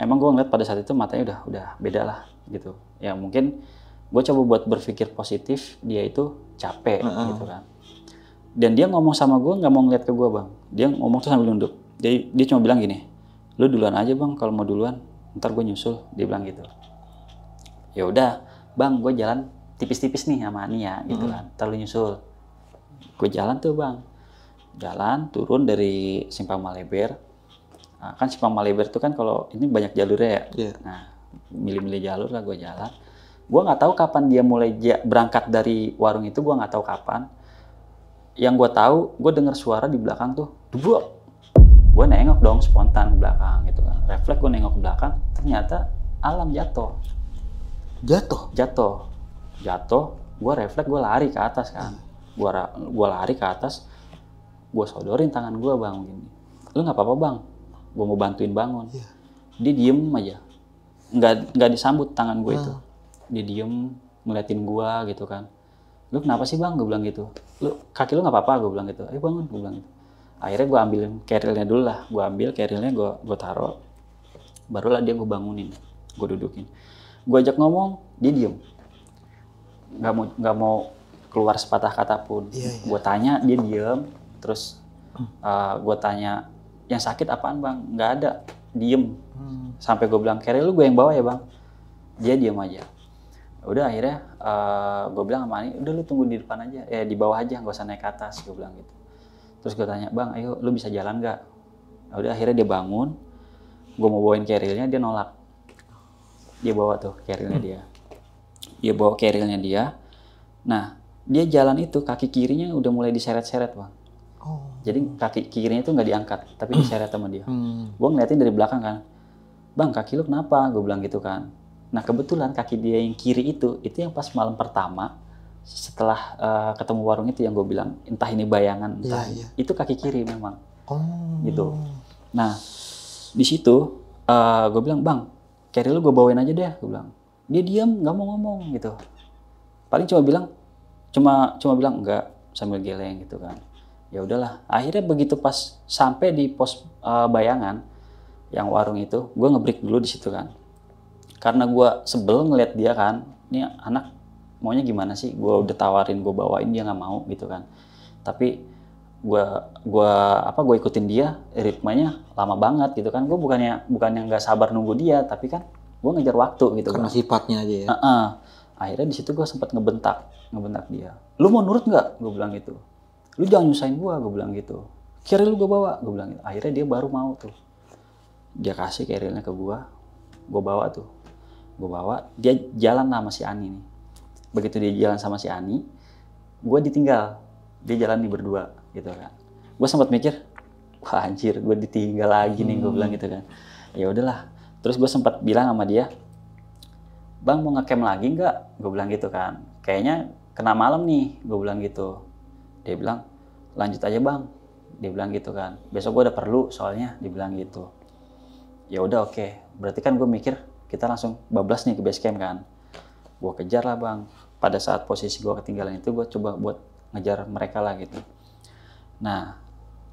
S2: emang gue ngeliat pada saat itu matanya udah udah beda lah gitu. Ya mungkin gue coba buat berpikir positif dia itu capek uh-uh. gitu kan dan dia ngomong sama gue nggak mau ngeliat ke gue bang dia ngomong tuh sambil nunduk jadi dia cuma bilang gini lu duluan aja bang kalau mau duluan ntar gue nyusul dia bilang gitu ya udah bang gue jalan tipis-tipis nih sama Ania gitu kan ntar lu nyusul gue jalan tuh bang jalan turun dari simpang Maleber nah, kan simpang Maleber tuh kan kalau ini banyak jalurnya ya yeah. nah milih-milih jalur lah gue jalan gue nggak tahu kapan dia mulai berangkat dari warung itu gue nggak tahu kapan yang gue tahu gue dengar suara di belakang tuh gua. gue nengok dong spontan ke belakang gitu kan refleks gue nengok ke belakang ternyata alam jatuh jatuh jatuh jatuh gue refleks gue lari ke atas kan gue gua lari ke atas gue sodorin tangan gue bang gini lu nggak apa-apa bang gue mau bantuin bangun yeah. dia diem aja nggak nggak disambut tangan gue nah. itu ah dia diem ngeliatin gua gitu kan lu kenapa sih bang gue bilang gitu lu kaki lu nggak apa-apa gue bilang gitu eh bangun gue bilang gitu akhirnya gue ambil kerilnya dulu lah gue ambil kerilnya gue gue taro, barulah dia gue bangunin gue dudukin gue ajak ngomong dia diem nggak mau nggak mau keluar sepatah kata pun yeah, yeah. gue tanya dia diem terus uh, hmm. eh, gue tanya yang sakit apaan bang nggak ada diem hmm. sampai gue bilang keril lu gue yang bawa ya bang dia diem aja udah akhirnya uh, eh, gue bilang sama Ani udah lu tunggu di depan aja eh di bawah aja nggak usah naik ke atas gue bilang gitu terus gue tanya bang ayo lu bisa jalan nggak nah, udah akhirnya dia bangun gue mau bawain kerilnya dia nolak dia bawa tuh kerilnya dia dia bawa kerilnya dia nah dia jalan itu kaki kirinya udah mulai diseret-seret bang oh. jadi kaki kirinya tuh nggak diangkat tapi diseret sama dia hmm. gue ngeliatin dari belakang kan bang kaki lu kenapa gue bilang gitu kan Nah kebetulan kaki dia yang kiri itu, itu yang pas malam pertama setelah uh, ketemu warung itu yang gue bilang entah ini bayangan, iya, entah yeah, yeah. itu kaki kiri memang. Oh. Gitu. Nah di situ uh, eh, gue bilang bang, carry lu gue bawain aja deh, gue bilang. Dia diam, nggak mau ngomong gitu. Paling cuma bilang, cuma cuma bilang enggak sambil geleng gitu kan. Ya udahlah. Akhirnya begitu pas sampai di pos uh, bayangan yang warung itu, gue ngebreak dulu di situ kan karena gue sebel ngeliat dia kan ini anak maunya gimana sih gue udah tawarin gue bawain dia nggak mau gitu kan tapi gue gua apa gue ikutin dia ritmenya lama banget gitu kan gue bukannya bukan yang nggak sabar nunggu dia tapi kan gue ngejar waktu gitu kan. karena kan. sifatnya aja ya uh -uh. akhirnya di situ gue sempat ngebentak ngebentak dia lu mau nurut nggak gue bilang gitu lu jangan nyusahin gue gue bilang gitu kiri lu gue bawa gue bilang gitu akhirnya dia baru mau tuh dia kasih carrier ke gue gue bawa tuh gue bawa dia jalan sama si Ani nih begitu dia jalan sama si Ani gue ditinggal dia jalan nih berdua gitu kan gue sempat mikir wah anjir gue ditinggal lagi nih hmm. gue bilang gitu kan ya udahlah terus gue sempat bilang sama dia bang mau ngecamp lagi nggak gue bilang gitu kan kayaknya kena malam nih gue bilang gitu dia bilang lanjut aja bang dia bilang gitu kan besok gue udah perlu soalnya dia bilang gitu ya udah oke okay. berarti kan gue mikir kita langsung bablas nih ke base camp kan gue kejar lah bang pada saat posisi gue ketinggalan itu gue coba buat ngejar mereka lah gitu nah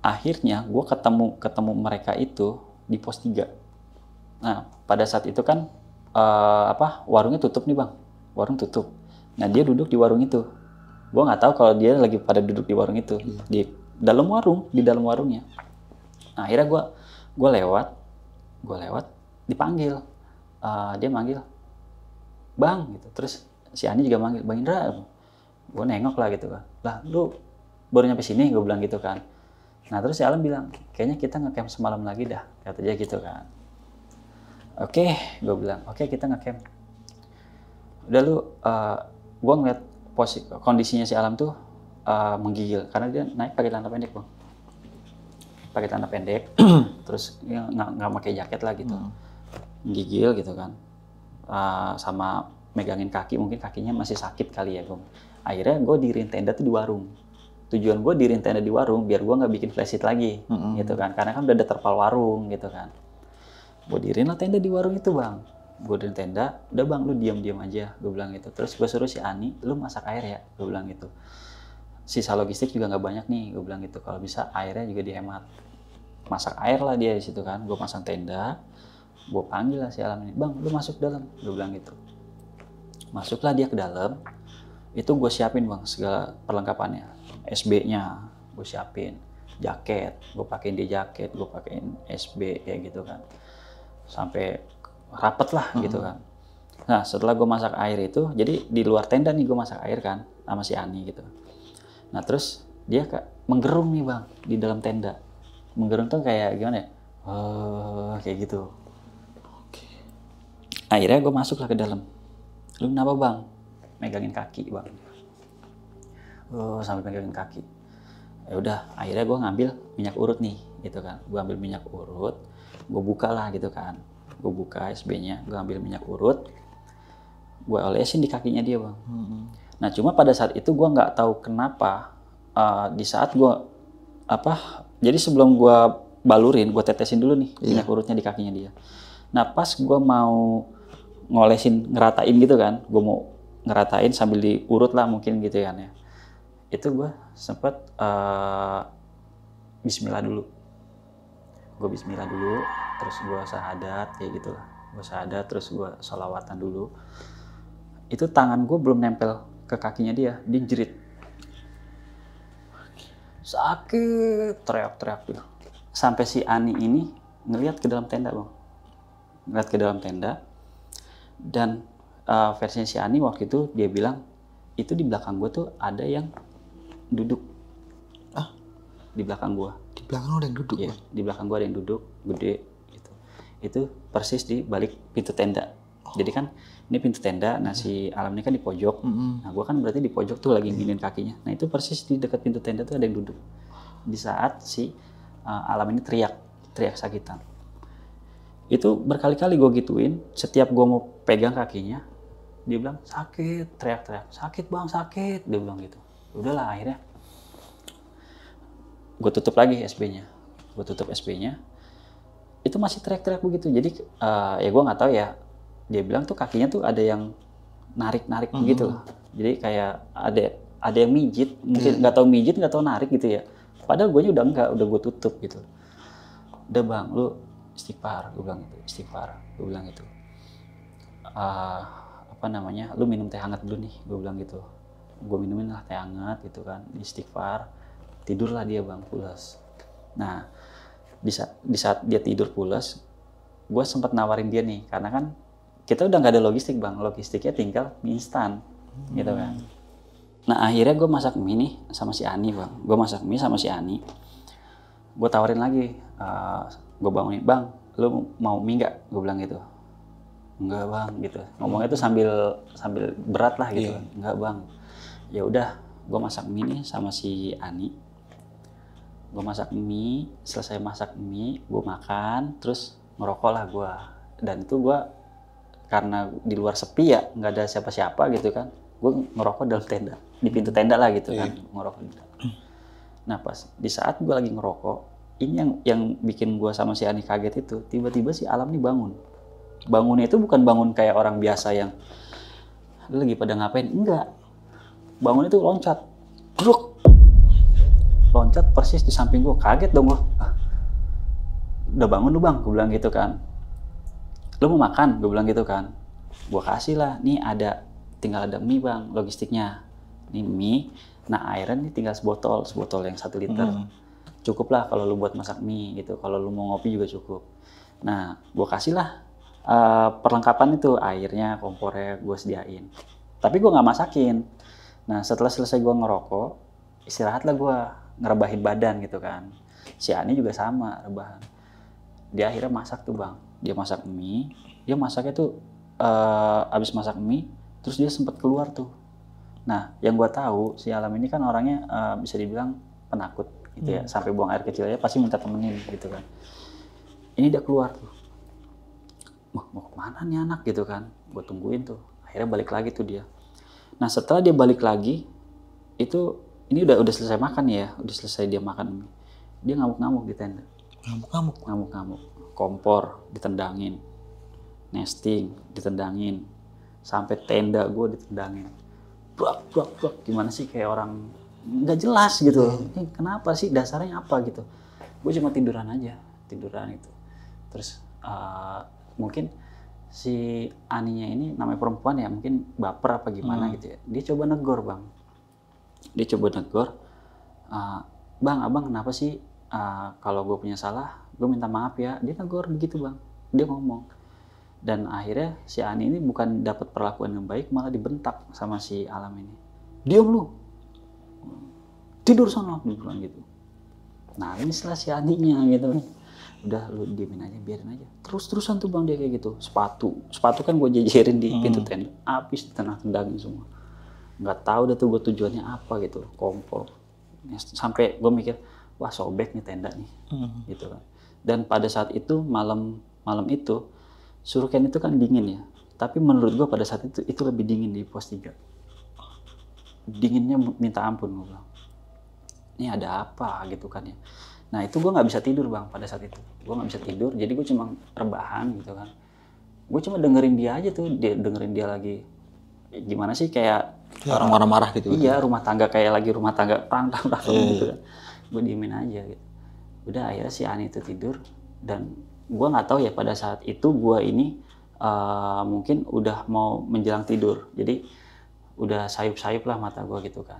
S2: akhirnya gue ketemu ketemu mereka itu di pos 3 nah pada saat itu kan uh, apa warungnya tutup nih bang warung tutup nah dia duduk di warung itu gue nggak tahu kalau dia lagi pada duduk di warung itu hmm. di dalam warung di dalam warungnya nah, akhirnya gue gue lewat gue lewat dipanggil Ah, dia manggil bang gitu terus si Ani juga manggil bang Indra gue nengok lah gitu kan lah lu baru nyampe sini gue bilang gitu kan nah terus si Alam bilang kayaknya kita ngecamp semalam lagi dah kata dia gitu kan oke okay, gue bilang oke okay, kita ngecamp udah lu uh, ah, gue ngeliat posisi kondisinya si Alam tuh uh, menggigil karena dia naik pakai tanda pendek bang pakai tanda pendek terus ya nggak ya, pakai jaket lah gitu hmm gigil gitu kan uh, sama megangin kaki mungkin kakinya masih sakit kali ya gue akhirnya gue diriin tenda tuh di warung tujuan gue diriin tenda di warung biar gue nggak bikin flashit lagi mm -hmm. gitu kan karena kan udah ada terpal warung gitu kan gue diriin lah tenda di warung itu bang gue diriin tenda udah bang lu diam diam aja gue bilang gitu terus gue suruh si Ani lu masak air ya gue bilang gitu sisa logistik juga nggak banyak nih gue bilang gitu kalau bisa airnya juga dihemat masak air lah dia di situ kan gue pasang tenda gue panggil lah si alam ini bang lu masuk dalam lu bilang gitu masuklah dia ke dalam itu gue siapin bang segala perlengkapannya SB nya gue siapin jaket gue pakein dia jaket gue pakein SB ya gitu kan sampai rapet lah hmm. gitu kan nah setelah gue masak air itu jadi di luar tenda nih gue masak air kan sama si Ani gitu nah terus dia menggerung nih bang di dalam tenda menggerung tuh kayak gimana ya? Oh, kayak gitu akhirnya gue masuklah ke dalam lu kenapa bang megangin kaki bang oh, sambil megangin kaki ya udah akhirnya gue ngambil minyak urut nih gitu kan gue ambil minyak urut gue buka lah gitu kan gue buka SB nya gue ambil minyak urut gue olesin di kakinya dia bang hmm. nah cuma pada saat itu gue nggak tahu kenapa uh, di saat gue apa jadi sebelum gue balurin gue tetesin dulu nih yeah. minyak urutnya di kakinya dia nah pas gue mau ngolesin ngeratain gitu kan gue mau ngeratain sambil diurut lah mungkin gitu kan ya itu gue sempet uh, Bismillah dulu gue Bismillah dulu terus gue sahadat kayak gitulah gue sahadat terus gue sholawatan dulu itu tangan gue belum nempel ke kakinya dia dia jerit sakit teriak-teriak sampai si Ani ini ngelihat ke dalam tenda bang ngeliat ke dalam tenda dan uh, versinya si Ani waktu itu dia bilang itu di belakang gue tuh ada yang duduk ah di belakang gue
S1: di belakang lo ada yang duduk
S2: iya, di belakang gue ada yang duduk gede gitu itu persis di balik pintu tenda oh. jadi kan ini pintu tenda nah si hmm. alam ini kan di pojok -hmm. nah gue kan berarti di pojok tuh lagi iya. nginin kakinya nah itu persis di dekat pintu tenda tuh ada yang duduk di saat si uh, alam ini teriak teriak sakitan itu berkali-kali gue gituin setiap gue mau pegang kakinya dia bilang sakit teriak-teriak sakit bang sakit dia bilang gitu udahlah akhirnya gue tutup lagi SB-nya gue tutup SB-nya itu masih teriak-teriak begitu jadi uh, ya gue nggak tahu ya dia bilang tuh kakinya tuh ada yang narik-narik mm -hmm. begitu jadi kayak ada ada yang mijit mungkin nggak yeah. tahu mijit nggak tahu narik gitu ya padahal gue udah enggak udah gue tutup gitu udah bang lu istighfar gue bilang itu istighfar gue bilang gitu uh, apa namanya lu minum teh hangat dulu nih gue bilang gitu gue minumin lah teh hangat gitu kan istighfar tidurlah dia bang pulas nah di saat, di saat dia tidur pulas gue sempat nawarin dia nih karena kan kita udah gak ada logistik bang logistiknya tinggal mie instan hmm. gitu kan hmm. nah akhirnya gue masak mie nih sama si Ani bang gue masak mie sama si Ani gue tawarin lagi uh, gue bangunin bang lu mau mie nggak gue bilang gitu nggak bang gitu ngomongnya tuh sambil sambil berat lah gitu yeah. nggak bang ya udah gue masak mie nih sama si Ani gue masak mie selesai masak mie gue makan terus ngerokok lah gue dan itu gue karena di luar sepi ya nggak ada siapa-siapa gitu kan gue ngerokok dalam tenda di pintu tenda lah gitu yeah. kan iya. ngerokok nah pas di saat gue lagi ngerokok ini yang yang bikin gue sama si Ani kaget itu tiba-tiba si Alam ini bangun bangunnya itu bukan bangun kayak orang biasa yang lagi pada ngapain enggak bangun itu loncat bruk, loncat persis di samping gue kaget dong gue ah, udah bangun lu bang gue bilang gitu kan lu mau makan gue bilang gitu kan gue kasih lah nih ada tinggal ada mie bang logistiknya nih mie nah airnya nih tinggal sebotol sebotol yang satu liter hmm Cukup lah kalau lu buat masak mie gitu kalau lu mau ngopi juga cukup nah gue kasih lah uh, perlengkapan itu airnya kompornya gue sediain tapi gue nggak masakin nah setelah selesai gue ngerokok istirahatlah gue ngerebahin badan gitu kan si Ani juga sama rebahan dia akhirnya masak tuh bang dia masak mie dia masaknya tuh uh, abis masak mie terus dia sempat keluar tuh nah yang gue tahu si Alam ini kan orangnya uh, bisa dibilang penakut gitu ya hmm. sampai buang air kecil aja pasti minta temenin gitu kan ini udah keluar tuh mau, mau kemana nih anak gitu kan gue tungguin tuh akhirnya balik lagi tuh dia nah setelah dia balik lagi itu ini udah udah selesai makan ya udah selesai dia makan dia ngamuk-ngamuk di tenda ngamuk-ngamuk ngamuk-ngamuk kompor ditendangin nesting ditendangin sampai tenda gue ditendangin brak brak brak gimana sih kayak orang nggak jelas gitu hmm. Eh, kenapa sih dasarnya apa gitu gue cuma tiduran aja tiduran itu terus uh, mungkin si aninya ini namanya perempuan ya mungkin baper apa gimana hmm. gitu ya dia coba negor bang dia coba negor uh, bang abang kenapa sih uh, kalau gue punya salah gue minta maaf ya dia negor begitu bang dia ngomong dan akhirnya si Ani ini bukan dapat perlakuan yang baik malah dibentak sama si Alam ini diam lu tidur sana bilang gitu nah ini setelah si adiknya gitu udah lu diemin aja biarin aja terus terusan tuh bang dia kayak gitu sepatu sepatu kan gue jejerin di pintu hmm. tenda habis tengah tendangin semua nggak tahu dah tuh gue tujuannya apa gitu kompor ya, sampai gue mikir wah sobek nih tenda nih hmm. gitu kan dan pada saat itu malam malam itu surukan itu kan dingin ya tapi menurut gue pada saat itu itu lebih dingin di pos tiga. dinginnya minta ampun gue bilang ini ada apa gitu kan ya nah itu gue nggak bisa tidur bang pada saat itu gue nggak bisa tidur jadi gue cuma rebahan gitu kan gue cuma dengerin dia aja tuh dia, dengerin dia lagi gimana sih kayak
S1: ya, orang marah-marah gitu ya? iya rumah
S2: tangga kayak lagi rumah tangga perang perang perang iya, gitu iya. kan gue diemin aja gitu udah akhirnya si Ani itu tidur dan gue nggak tahu ya pada saat itu gue ini uh, mungkin udah mau menjelang tidur jadi udah sayup-sayup lah mata gue gitu kan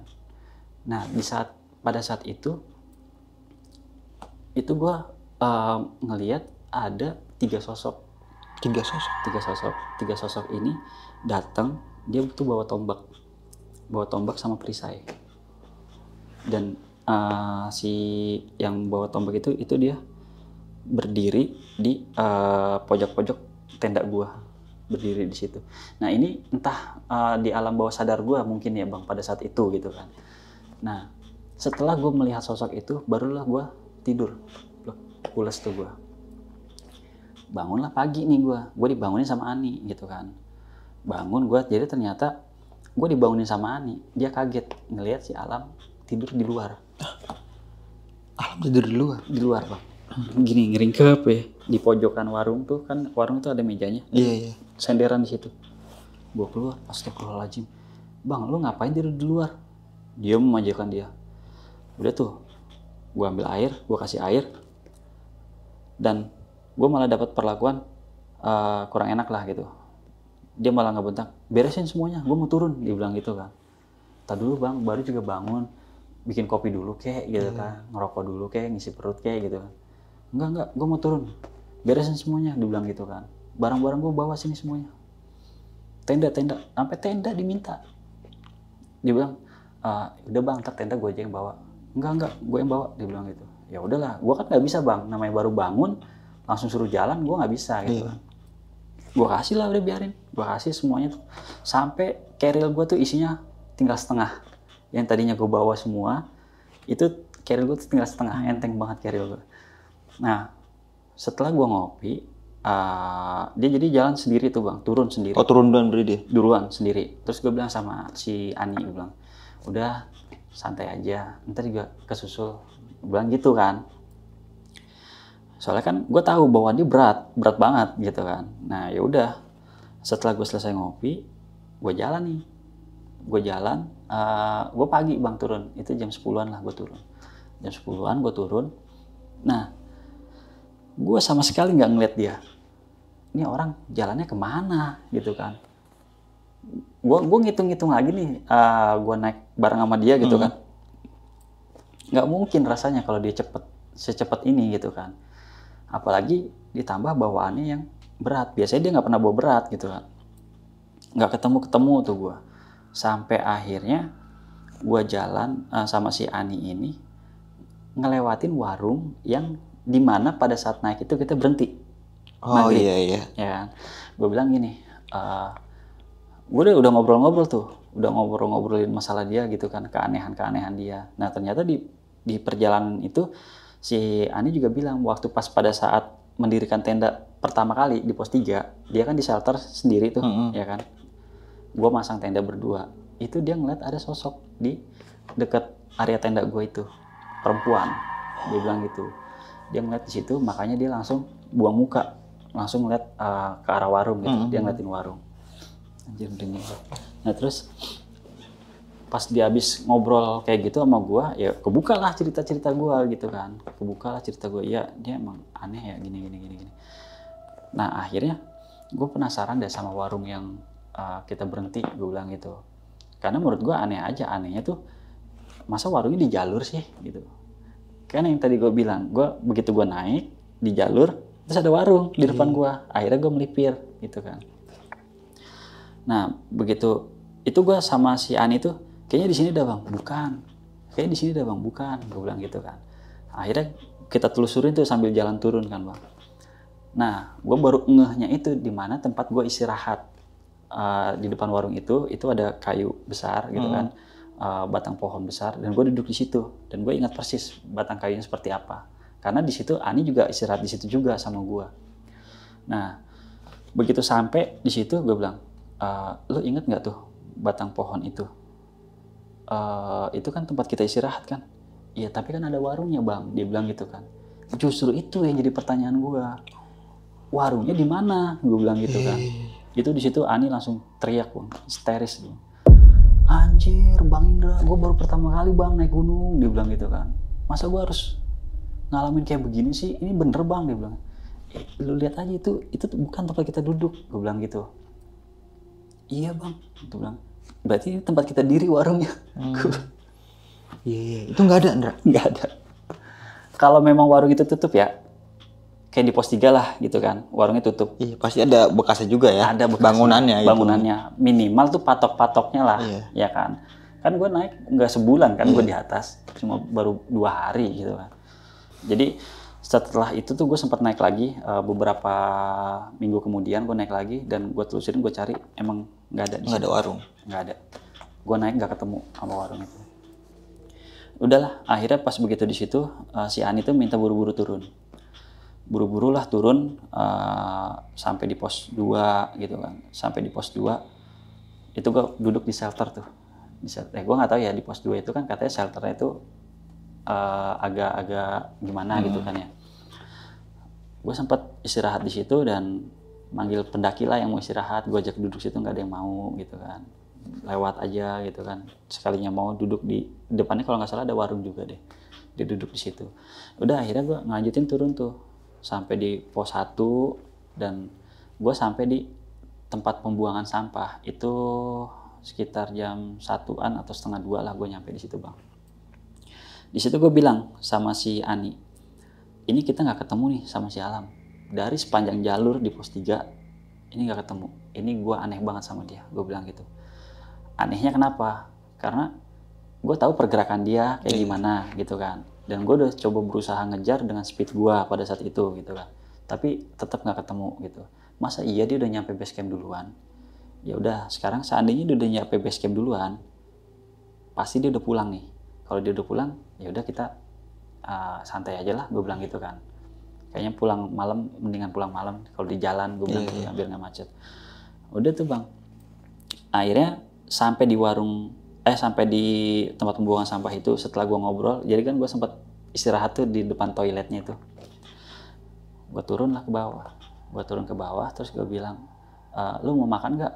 S2: nah di saat pada saat itu itu gue uh, ngelihat ada tiga sosok tiga sosok tiga sosok tiga sosok ini datang dia tuh bawa tombak bawa tombak sama perisai dan uh, si yang bawa tombak itu itu dia berdiri di pojok pojok-pojok tenda gua berdiri di situ. Nah ini entah uh, di alam bawah sadar gua mungkin ya bang pada saat itu gitu kan. Nah setelah gue melihat sosok itu barulah gue tidur loh pulas tuh gue bangunlah pagi nih gue gue dibangunin sama Ani gitu kan bangun gue jadi ternyata gue dibangunin sama Ani dia kaget ngelihat si Alam tidur di luar Alam tidur di luar di luar bang gini ngeringkep ya di pojokan warung tuh kan warung tuh ada mejanya iya yeah, iya yeah. senderan di situ gue keluar pas astagfirullahaladzim bang lu ngapain tidur di luar dia memajakan dia udah tuh gue ambil air gue kasih air dan gue malah dapat perlakuan uh, kurang enak lah gitu dia malah nggak bentak beresin semuanya gue mau turun dia bilang gitu kan tak dulu bang baru juga bangun bikin kopi dulu kayak gitu iya. kan ngerokok dulu kayak ngisi perut kayak gitu kan enggak enggak gue mau turun beresin semuanya dibilang gitu kan barang-barang gue bawa sini semuanya tenda tenda sampai tenda diminta dibilang uh, eh, udah bang tak tenda gue aja yang bawa enggak enggak gue yang bawa dia bilang gitu ya udahlah gue kan nggak bisa bang namanya baru bangun langsung suruh jalan gue nggak bisa gitu yeah. gue kasih lah udah biarin gue kasih semuanya tuh sampai keril gue tuh isinya tinggal setengah yang tadinya gue bawa semua itu keril gue tuh tinggal setengah enteng banget keril gue nah setelah gue ngopi uh, dia jadi jalan sendiri tuh bang turun sendiri oh turun duluan beri dia duluan sendiri terus gue bilang sama si Ani gue bilang udah santai aja ntar juga kesusul bilang gitu kan soalnya kan gue tahu bahwa dia berat berat banget gitu kan nah ya udah setelah gue selesai ngopi gue jalan nih gue jalan uh, eh, gue pagi bang turun itu jam 10-an lah gue turun jam 10-an gue turun nah gue sama sekali nggak ngeliat dia ini orang jalannya kemana gitu kan gua gua ngitung-ngitung lagi nih uh, eh, gue naik bareng sama dia gitu hmm. kan nggak mungkin rasanya kalau dia cepet secepat ini gitu kan apalagi ditambah bawaannya yang berat biasanya dia nggak pernah bawa berat gitu kan nggak ketemu ketemu tuh gua, sampai akhirnya gua jalan uh, sama si Ani ini ngelewatin warung yang dimana pada saat naik itu kita berhenti
S1: oh iya iya
S2: ya kan. gua bilang gini uh, gue udah udah ngobrol-ngobrol tuh udah ngobrol-ngobrolin masalah dia gitu kan keanehan-keanehan dia nah ternyata di di perjalanan itu si Ani juga bilang waktu pas pada saat mendirikan tenda pertama kali di pos 3 dia kan di shelter sendiri tuh mm -hmm. ya kan gue masang tenda berdua itu dia ngeliat ada sosok di deket area tenda gue itu perempuan dia bilang gitu dia ngeliat di situ makanya dia langsung buang muka langsung ngeliat uh, ke arah warung gitu mm -hmm. dia ngeliatin warung anjir dingin, nah terus pas dia habis ngobrol kayak gitu sama gue ya kebuka lah cerita cerita gue gitu kan kebuka lah cerita gue ya dia emang aneh ya gini gini gini gini nah akhirnya gue penasaran deh sama warung yang uh, kita berhenti gue bilang gitu karena menurut gue aneh aja anehnya tuh masa warungnya di jalur sih gitu kan yang tadi gue bilang gue begitu gue naik di jalur terus ada warung di depan iya. gue akhirnya gue melipir gitu kan Nah, begitu itu gue sama si Ani tuh, kayaknya di sini dah bang, bukan. Kayaknya di sini dah bang, bukan. Gue bilang gitu kan. Akhirnya kita telusurin tuh sambil jalan turun kan bang. Nah, gue baru ngehnya itu di mana tempat gue istirahat uh, di depan warung itu, itu ada kayu besar gitu kan, hmm. kan, uh, batang pohon besar, dan gue duduk di situ. Dan gue ingat persis batang kayunya seperti apa. Karena di situ Ani juga istirahat di situ juga sama gue. Nah, begitu sampai di situ gue bilang, uh, eh, lo inget nggak tuh batang pohon itu uh, itu kan tempat kita istirahat kan Iya tapi kan ada warungnya bang dia bilang gitu kan justru itu yang jadi pertanyaan gue warungnya di mana gue bilang gitu kan iya. itu di situ Ani langsung teriak bang histeris dia anjir bang Indra gue baru pertama kali bang naik gunung dia bilang gitu kan masa gue harus ngalamin kayak begini sih ini bener bang dia bilang eh, lu lihat aja itu itu bukan tempat kita duduk gue bilang gitu iya bang itu bilang berarti tempat kita diri warungnya hmm. iya yeah, iya. itu nggak ada Andra nggak ada kalau memang warung itu tutup ya kayak di pos tiga lah gitu kan warungnya tutup iya pasti ada bekasnya juga ya ada bekasnya, bangunannya gitu. bangunannya minimal tuh patok-patoknya lah iya. ya kan kan gue naik nggak sebulan kan yeah. gue iya. di atas cuma baru dua hari gitu kan jadi setelah itu tuh gue sempat naik lagi eh, beberapa minggu kemudian gue naik lagi dan gue telusurin gue cari emang nggak ada nggak ada warung nggak ada gue naik nggak ketemu sama warung itu udahlah akhirnya pas begitu di situ uh, si Ani tuh minta buru-buru turun buru-buru lah turun uh, sampai di pos 2 gitu kan sampai di pos 2 itu gue duduk di shelter tuh di shelter eh, gue nggak tahu ya di pos 2 itu kan katanya shelternya itu eh, agak-agak uh, gimana gitu hmm. gitu kan ya gue sempat istirahat di situ dan manggil pendaki lah yang mau istirahat gue ajak duduk situ nggak ada yang mau gitu kan lewat aja gitu kan sekalinya mau duduk di depannya kalau nggak salah ada warung juga deh dia duduk di situ udah akhirnya gue ngelanjutin turun tuh sampai di pos 1 dan gue sampai di tempat pembuangan sampah itu sekitar jam satuan atau setengah dua lah gue nyampe di situ bang di situ gue bilang sama si Ani ini kita nggak ketemu nih sama si Alam dari sepanjang jalur di pos 3 ini nggak ketemu ini gue aneh banget sama dia gue bilang gitu anehnya kenapa karena gue tahu pergerakan dia kayak iya. gimana gitu kan dan gue udah coba berusaha ngejar dengan speed gue pada saat itu gitu kan tapi tetap nggak ketemu gitu masa iya dia udah nyampe base camp duluan ya udah sekarang seandainya dia udah nyampe base camp duluan pasti dia udah pulang nih kalau dia udah pulang ya udah kita uh, santai aja lah gue bilang gitu kan kayaknya pulang malam mendingan pulang malam kalau di jalan gue bilang yeah, yeah. nggak macet udah tuh bang akhirnya sampai di warung eh sampai di tempat pembuangan sampah itu setelah gue ngobrol jadi kan gue sempat istirahat tuh di depan toiletnya itu gue turun lah ke bawah gue turun ke bawah terus gue bilang e, lu mau makan nggak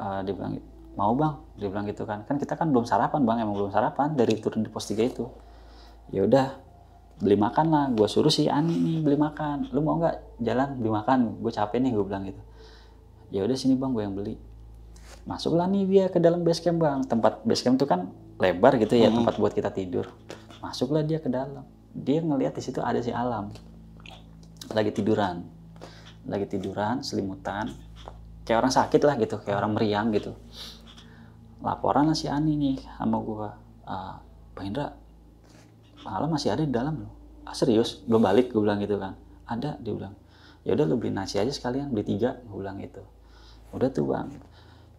S2: e, dia bilang mau bang dia bilang gitu kan kan kita kan belum sarapan bang emang belum sarapan dari turun di pos tiga itu ya udah beli makan lah gue suruh si Ani nih beli makan lu mau nggak jalan beli makan gue capek nih gue bilang gitu ya udah sini bang gue yang beli masuklah nih dia ke dalam base camp bang tempat base camp tuh kan lebar gitu ya hmm. tempat buat kita tidur masuklah dia ke dalam dia ngelihat di situ ada si alam lagi tiduran lagi tiduran selimutan kayak orang sakit lah gitu kayak orang meriang gitu laporan lah si Ani nih sama gue uh, ah, Pak Indra pahala masih ada di dalam loh ah, serius belum balik gue bilang gitu kan ada dia bilang ya udah lu beli nasi aja sekalian beli tiga gue bilang gitu udah tuh bang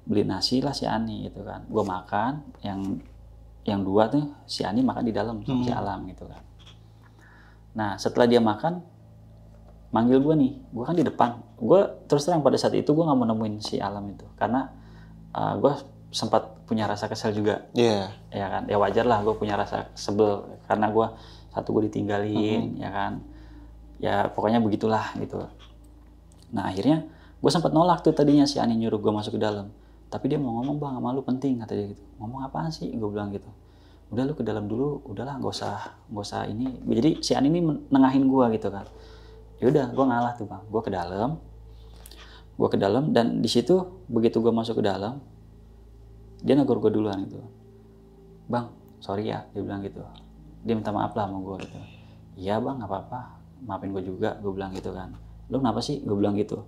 S2: beli nasi lah si Ani gitu kan gue makan yang yang dua tuh si Ani makan di dalam hmm. si Alam gitu kan nah setelah dia makan manggil gue nih gue kan di depan gue terus terang pada saat itu gue nggak mau nemuin si Alam itu karena uh, ah, gue sempat punya rasa kesel juga. Iya. Yeah. Ya kan, ya wajar lah gue punya rasa sebel karena gue satu gue ditinggalin, mm -hmm. ya kan. Ya pokoknya begitulah gitu. Nah akhirnya gue sempat nolak tuh tadinya si Ani nyuruh gue masuk ke dalam. Tapi dia mau ngomong bang malu penting kata dia gitu. Ngomong apaan sih? Gue bilang gitu. Udah lu ke dalam dulu, udahlah gak usah gak usah ini. Jadi si Ani ini menengahin gue gitu kan. Ya udah, gue ngalah tuh bang. Gue ke dalam, gue ke dalam dan di situ begitu gue masuk ke dalam dia negur gue duluan gitu bang sorry ya dia bilang gitu dia minta maaf lah sama gue gitu iya bang nggak apa-apa maafin gue juga gue bilang gitu kan Lo kenapa sih gue bilang gitu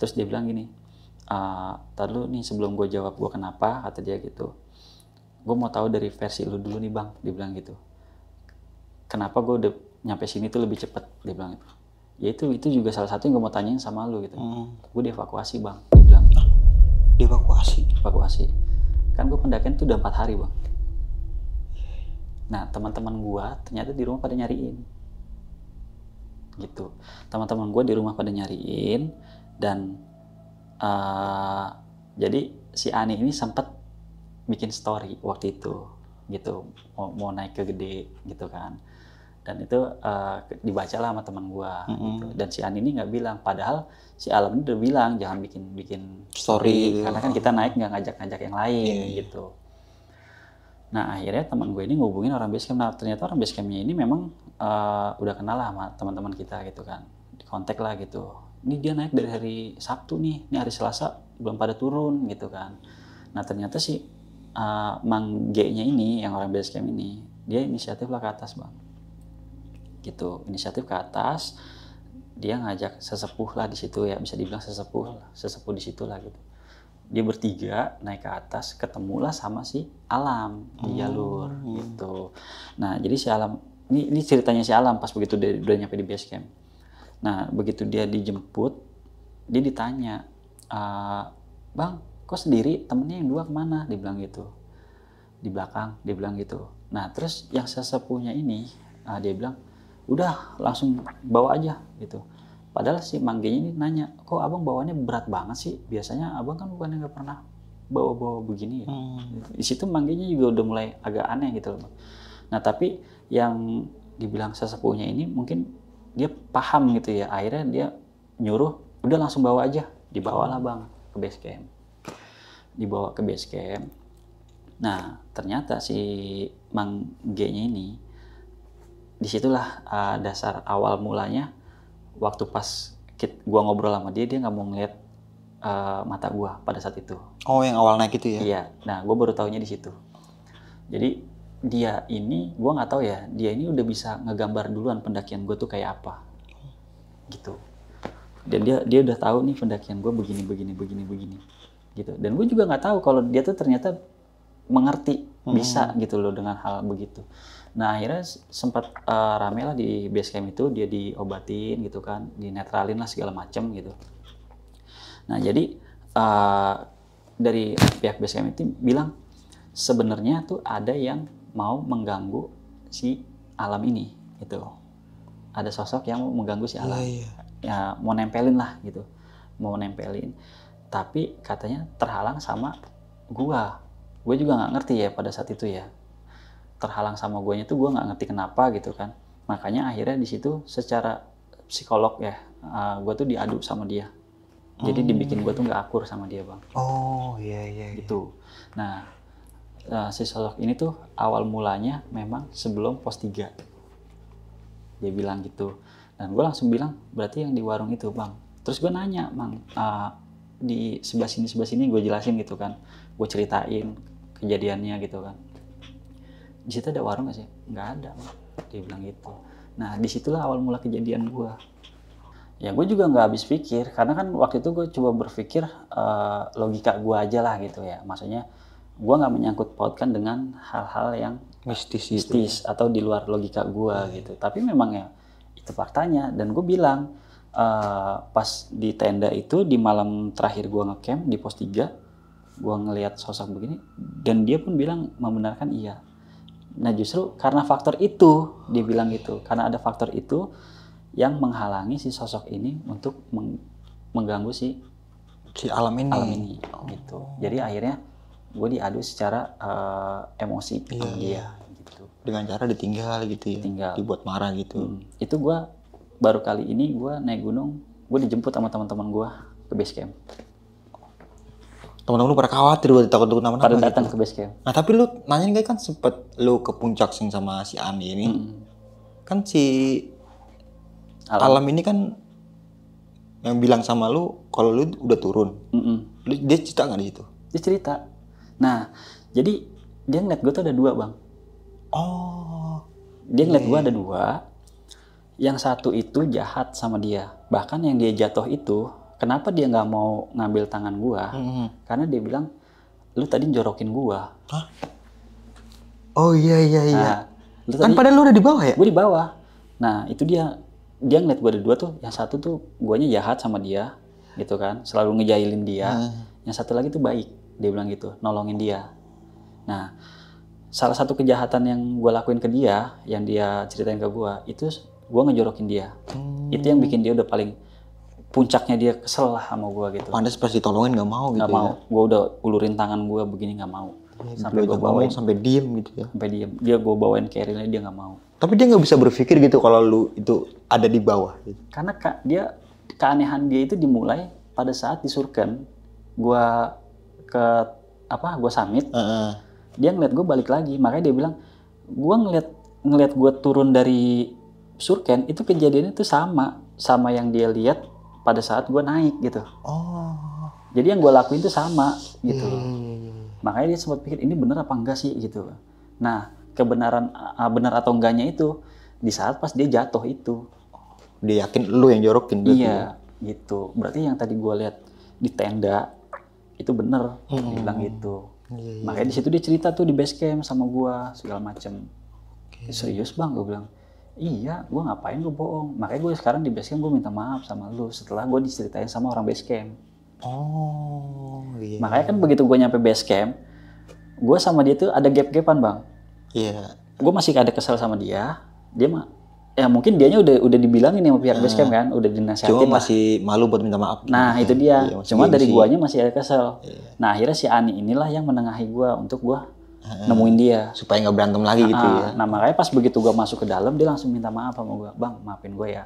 S2: terus dia bilang gini eh ah, tar lu nih sebelum gue jawab gue kenapa kata dia gitu gue mau tahu dari versi lu dulu nih bang dia bilang gitu kenapa gue udah nyampe sini tuh lebih cepet dia bilang gitu ya itu itu juga salah satu yang gue mau tanyain sama lu gitu hmm. gue dievakuasi bang dia bilang Evakuasi? Gitu. dievakuasi evakuasi kan gue pendakian tuh udah empat hari bang nah teman-teman gue ternyata di rumah pada nyariin gitu teman-teman gue di rumah pada nyariin dan uh, jadi si Ani ini sempat bikin story waktu itu gitu mau, mau naik ke gede gitu kan dan itu uh, dibacalah sama teman gue mm -hmm. gitu. dan si Ani ini nggak bilang padahal si Alam ini udah bilang jangan bikin bikin story, gitu. karena kan kita naik nggak ngajak-ngajak yang lain yeah. Iya. gitu nah akhirnya teman gue ini ngubungin orang basecamp nah ternyata orang basecampnya ini memang uh, udah kenal lah sama teman-teman kita gitu kan kontak lah gitu ini dia naik dari hari Sabtu nih ini hari Selasa belum pada turun gitu kan nah ternyata si uh, Mang G-nya ini yang orang basecamp ini dia inisiatif lah ke atas bang gitu inisiatif ke atas dia ngajak sesepuh lah di situ ya bisa dibilang sesepuh lah, sesepuh di situ lah gitu dia bertiga naik ke atas ketemulah sama si alam di hmm. jalur hmm. gitu nah jadi si alam ini, ini ceritanya si alam pas begitu dia udah nyampe di base camp nah begitu dia dijemput dia ditanya e, bang kok sendiri temennya yang dua kemana dibilang gitu di belakang dibilang gitu nah terus yang sesepuhnya ini uh, dia bilang udah langsung bawa aja gitu padahal si manggenya ini nanya kok abang bawanya berat banget sih biasanya abang kan bukannya nggak pernah bawa-bawa begini ya hmm. di situ manggenya juga udah mulai agak aneh gitu loh nah tapi yang dibilang sesepuhnya ini mungkin dia paham gitu ya akhirnya dia nyuruh udah langsung bawa aja dibawalah bang ke base camp dibawa ke base camp nah ternyata si Mang ini disitulah uh, dasar awal mulanya waktu pas kit, gua ngobrol sama dia dia nggak mau ngeliat uh, mata gua pada saat itu oh yang awal naik itu ya iya nah gua baru tahunya di situ jadi dia ini gua nggak tahu ya dia ini udah bisa ngegambar duluan pendakian gue tuh kayak apa gitu dan dia dia udah tahu nih pendakian gue begini begini begini begini gitu dan gue juga nggak tahu kalau dia tuh ternyata mengerti hmm. bisa gitu loh dengan hal begitu Nah akhirnya sempat uh, eh, rame lah di base camp itu dia diobatin gitu kan, dinetralin lah segala macem gitu. Nah jadi uh, dari pihak base camp itu bilang sebenarnya tuh ada yang mau mengganggu si alam ini gitu. Ada sosok yang mau mengganggu si alam, iya, iya. ya mau nempelin lah gitu, mau nempelin. Tapi katanya terhalang sama gua. Gue juga nggak ngerti ya pada saat itu ya terhalang sama guanya tuh gue nggak ngerti kenapa gitu kan makanya akhirnya di situ secara psikolog ya uh, eh, gue tuh diadu sama dia
S1: jadi hmm. dibikin gue
S2: tuh nggak akur sama dia bang
S1: oh iya iya, iya.
S2: gitu iya. nah uh, eh, psikolog ini tuh awal mulanya memang sebelum pos 3 dia bilang gitu dan gue langsung bilang berarti yang di warung itu bang terus gue nanya bang uh, eh, di sebelah sini sebelah sini gue jelasin gitu kan gue ceritain kejadiannya gitu kan di situ ada warung gak sih nggak ada dia bilang gitu nah disitulah awal mula kejadian gue ya gue juga nggak habis pikir karena kan waktu itu gue coba berpikir uh, logika gue aja lah gitu ya maksudnya gue nggak menyangkut pautkan dengan hal-hal yang mistis, gitu mistis ya. atau di luar logika gue hmm. gitu tapi memang ya itu faktanya dan gue bilang uh, pas di tenda itu di malam terakhir gue ngecamp di pos 3 gue ngelihat sosok begini dan dia pun bilang membenarkan iya Nah justru karena faktor itu dibilang bilang gitu, karena ada faktor itu yang menghalangi si sosok ini untuk meng mengganggu si si alam ini. Alam ini oh. gitu. Jadi akhirnya gue diadu secara uh, emosi iya, sama dia iya. gitu. Dengan cara ditinggal gitu ya. Tinggal. Dibuat marah gitu. Hmm. Itu gue baru kali ini gue naik gunung, gue dijemput sama teman-teman gue ke base camp
S1: teman-teman lu pada khawatir buat takut takut nama-nama. Pada gitu. datang ke base camp. Nah tapi lu nanyain gak kan sempet lu ke puncak sing sama si Ami ini, hmm. kan si alam. alam ini kan yang bilang sama lu kalau lu udah turun, mm -hmm. lu dia cerita nggak di situ?
S2: Dia cerita. Nah
S1: jadi dia ngeliat gue tuh ada dua bang.
S2: Oh. Dia ngeliat yeah. gue iya. ada dua. Yang satu itu jahat sama dia. Bahkan yang dia jatuh itu kenapa dia nggak mau ngambil tangan gua? Mm-hmm. Karena dia bilang lu tadi jorokin gua. Hah?
S1: Oh iya iya iya. Nah, lu kan tadi, padahal
S2: lu udah di bawah ya? Gue di bawah. Nah, itu dia dia ngeliat gua ada dua tuh, yang satu tuh guanya jahat sama dia gitu kan, selalu ngejailin dia. Mm. Yang satu lagi tuh baik, dia bilang gitu, nolongin dia. Nah, salah satu kejahatan yang gue lakuin ke dia, yang dia ceritain ke gue, itu gue ngejorokin dia. Hmm. Itu yang bikin dia udah paling puncaknya dia kesel lah sama gue gitu. Pantes pas ditolongin nggak mau gitu. Gak mau. Ya. Gue udah ulurin tangan gue
S1: begini nggak mau. Iya, sampai gue bawain sampai diem gitu ya. Sampai diem. Dia gue bawain carrier dia nggak mau. Tapi dia nggak bisa berpikir gitu kalau lu itu ada di bawah. Gitu.
S2: Karena ka, dia keanehan dia itu dimulai pada saat di Gue ke apa? Gue samit. Uh -uh. Dia ngeliat gue balik lagi. Makanya dia bilang, gue ngeliat ngeliat gue turun dari Surken itu kejadiannya itu sama sama yang dia lihat pada saat gue naik gitu. Oh. Jadi yang gue lakuin itu sama
S1: gitu. Hmm.
S2: Makanya dia sempat pikir ini bener apa enggak sih gitu. Nah kebenaran benar atau enggaknya itu di saat pas dia jatuh itu.
S1: Dia yakin lu yang jorokin berarti. Iya ya?
S2: gitu. Berarti yang tadi gue lihat di tenda itu bener. Hmm. Dia bilang gitu. Yeah, iya, Makanya di iya. situ dia cerita tuh di base camp sama gue segala macem. Okay. Serius bang gue bilang iya gue ngapain lu bohong makanya gue sekarang di basecamp gue minta maaf sama lu setelah gue diceritain sama orang basecamp
S1: oh iya
S2: makanya kan begitu gue nyampe basecamp gue sama dia tuh ada gap-gapan bang iya gue masih ada kesel sama dia dia mah ya mungkin dianya udah udah dibilangin sama pihak nah, basecamp kan udah dinasihatin cuma masih
S1: malu buat minta maaf nah itu iya, dia iya, cuma dari guanya
S2: masih ada kesel iya. nah akhirnya si Ani inilah yang menengahi gue untuk gue
S1: nemuin dia supaya nggak berantem lagi nah, gitu ah, ya nah makanya pas begitu gue
S2: masuk ke dalam dia langsung minta maaf sama gue bang maafin gue ya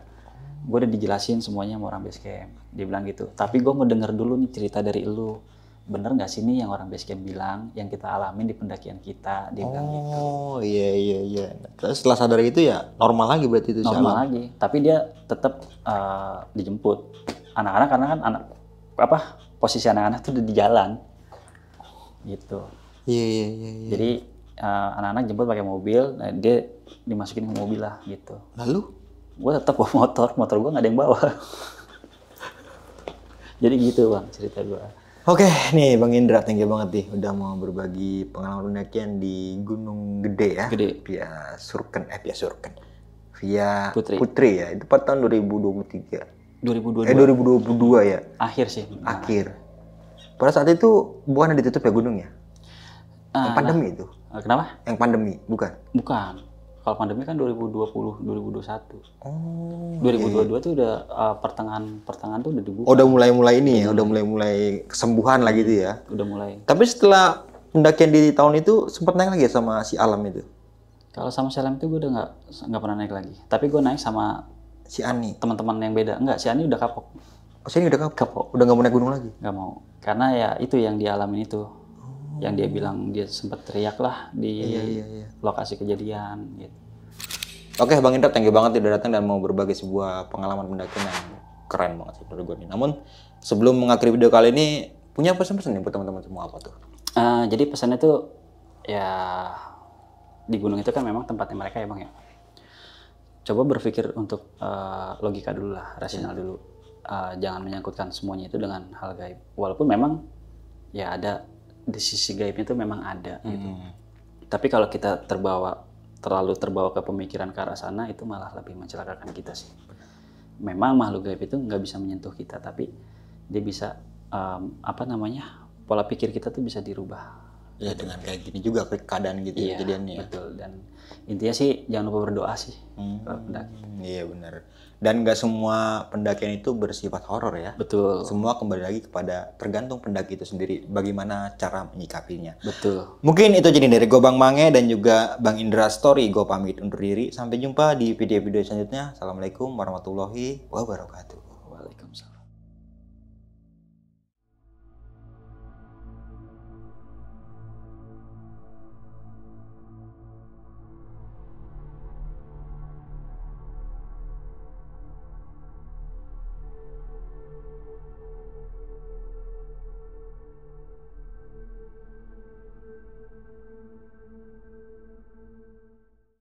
S2: gue udah dijelasin semuanya sama orang basecamp dia bilang gitu tapi gue mau denger dulu nih cerita dari lu bener nggak sih nih yang orang basecamp bilang yang kita alamin di pendakian kita dia oh, bilang gitu
S1: oh iya iya iya terus setelah sadar itu ya normal lagi berarti itu normal lagi tapi dia tetap uh, eh, dijemput
S2: anak-anak karena kan anak apa posisi anak-anak tuh udah di jalan gitu Iya iya iya. yeah. Jadi uh, anak-anak jemput pakai mobil, nah dia dimasukin ke mobil lah gitu. Lalu? Gue tetap bawa motor, motor gue nggak ada yang bawa. Jadi gitu bang cerita gue.
S1: Oke, nih Bang Indra, thank you banget nih udah mau berbagi pengalaman pendakian ya di Gunung Gede ya. Gede. Via Surken, eh via Surken. Via Putri. Putri ya, itu pada tahun 2023. 2022. Eh 2022 ya. Akhir sih. Akhir. Pada saat itu bukan ditutup ya gunungnya? Uh, pandemi nah. itu. Ah, kenapa? Yang pandemi, bukan? Bukan. Kalau pandemi kan
S2: 2020, 2021. Oh. 2022 okay. tuh udah uh, pertengahan pertengahan tuh udah dibuka. Oh, udah
S1: mulai-mulai ini ya, udah mulai-mulai kesembuhan lah gitu ya. Udah mulai. Tapi setelah pendakian di tahun itu sempat naik lagi ya sama si Alam itu.
S2: Kalau sama si Alam itu gue udah nggak nggak pernah naik lagi. Tapi gue naik sama si Ani. Teman-teman yang beda. Enggak, si Ani udah kapok. Oh, si Ani udah kapok. Kapok. Udah nggak mau naik gunung lagi. Nggak mau. Karena ya itu yang dialamin itu
S1: yang dia bilang dia sempat teriak lah di iya, iya, iya. lokasi kejadian gitu. Oke Bang Indra, thank you banget udah datang dan mau berbagi sebuah pengalaman pendakian yang keren banget sih menurut gue nih. Namun sebelum mengakhiri video kali ini punya pesan-pesan nih buat teman-teman semua apa tuh?
S2: Uh, jadi pesannya tuh ya
S1: di gunung itu kan memang tempatnya mereka ya bang ya.
S2: Coba berpikir untuk uh, logika dulu lah, rasional dulu. Uh, jangan menyangkutkan semuanya itu dengan hal gaib. Walaupun memang ya ada di sisi gaibnya itu memang ada gitu. Hmm. Tapi kalau kita terbawa terlalu terbawa ke pemikiran ke arah sana itu malah lebih mencelakakan kita sih. Memang makhluk gaib itu nggak bisa menyentuh kita, tapi dia bisa um, apa namanya pola pikir kita tuh bisa dirubah.
S1: Ya dengan kayak gini juga keadaan gitu ya iya, ya kejadiannya. Betul dan intinya sih jangan lupa berdoa sih. Hmm, gitu. iya benar dan nggak semua pendakian itu bersifat horor ya. Betul. Semua kembali lagi kepada tergantung pendaki itu sendiri bagaimana cara menyikapinya. Betul. Mungkin itu jadi dari gue Bang Mange dan juga Bang Indra Story. Gue pamit undur diri. Sampai jumpa di video-video selanjutnya. Assalamualaikum warahmatullahi wabarakatuh.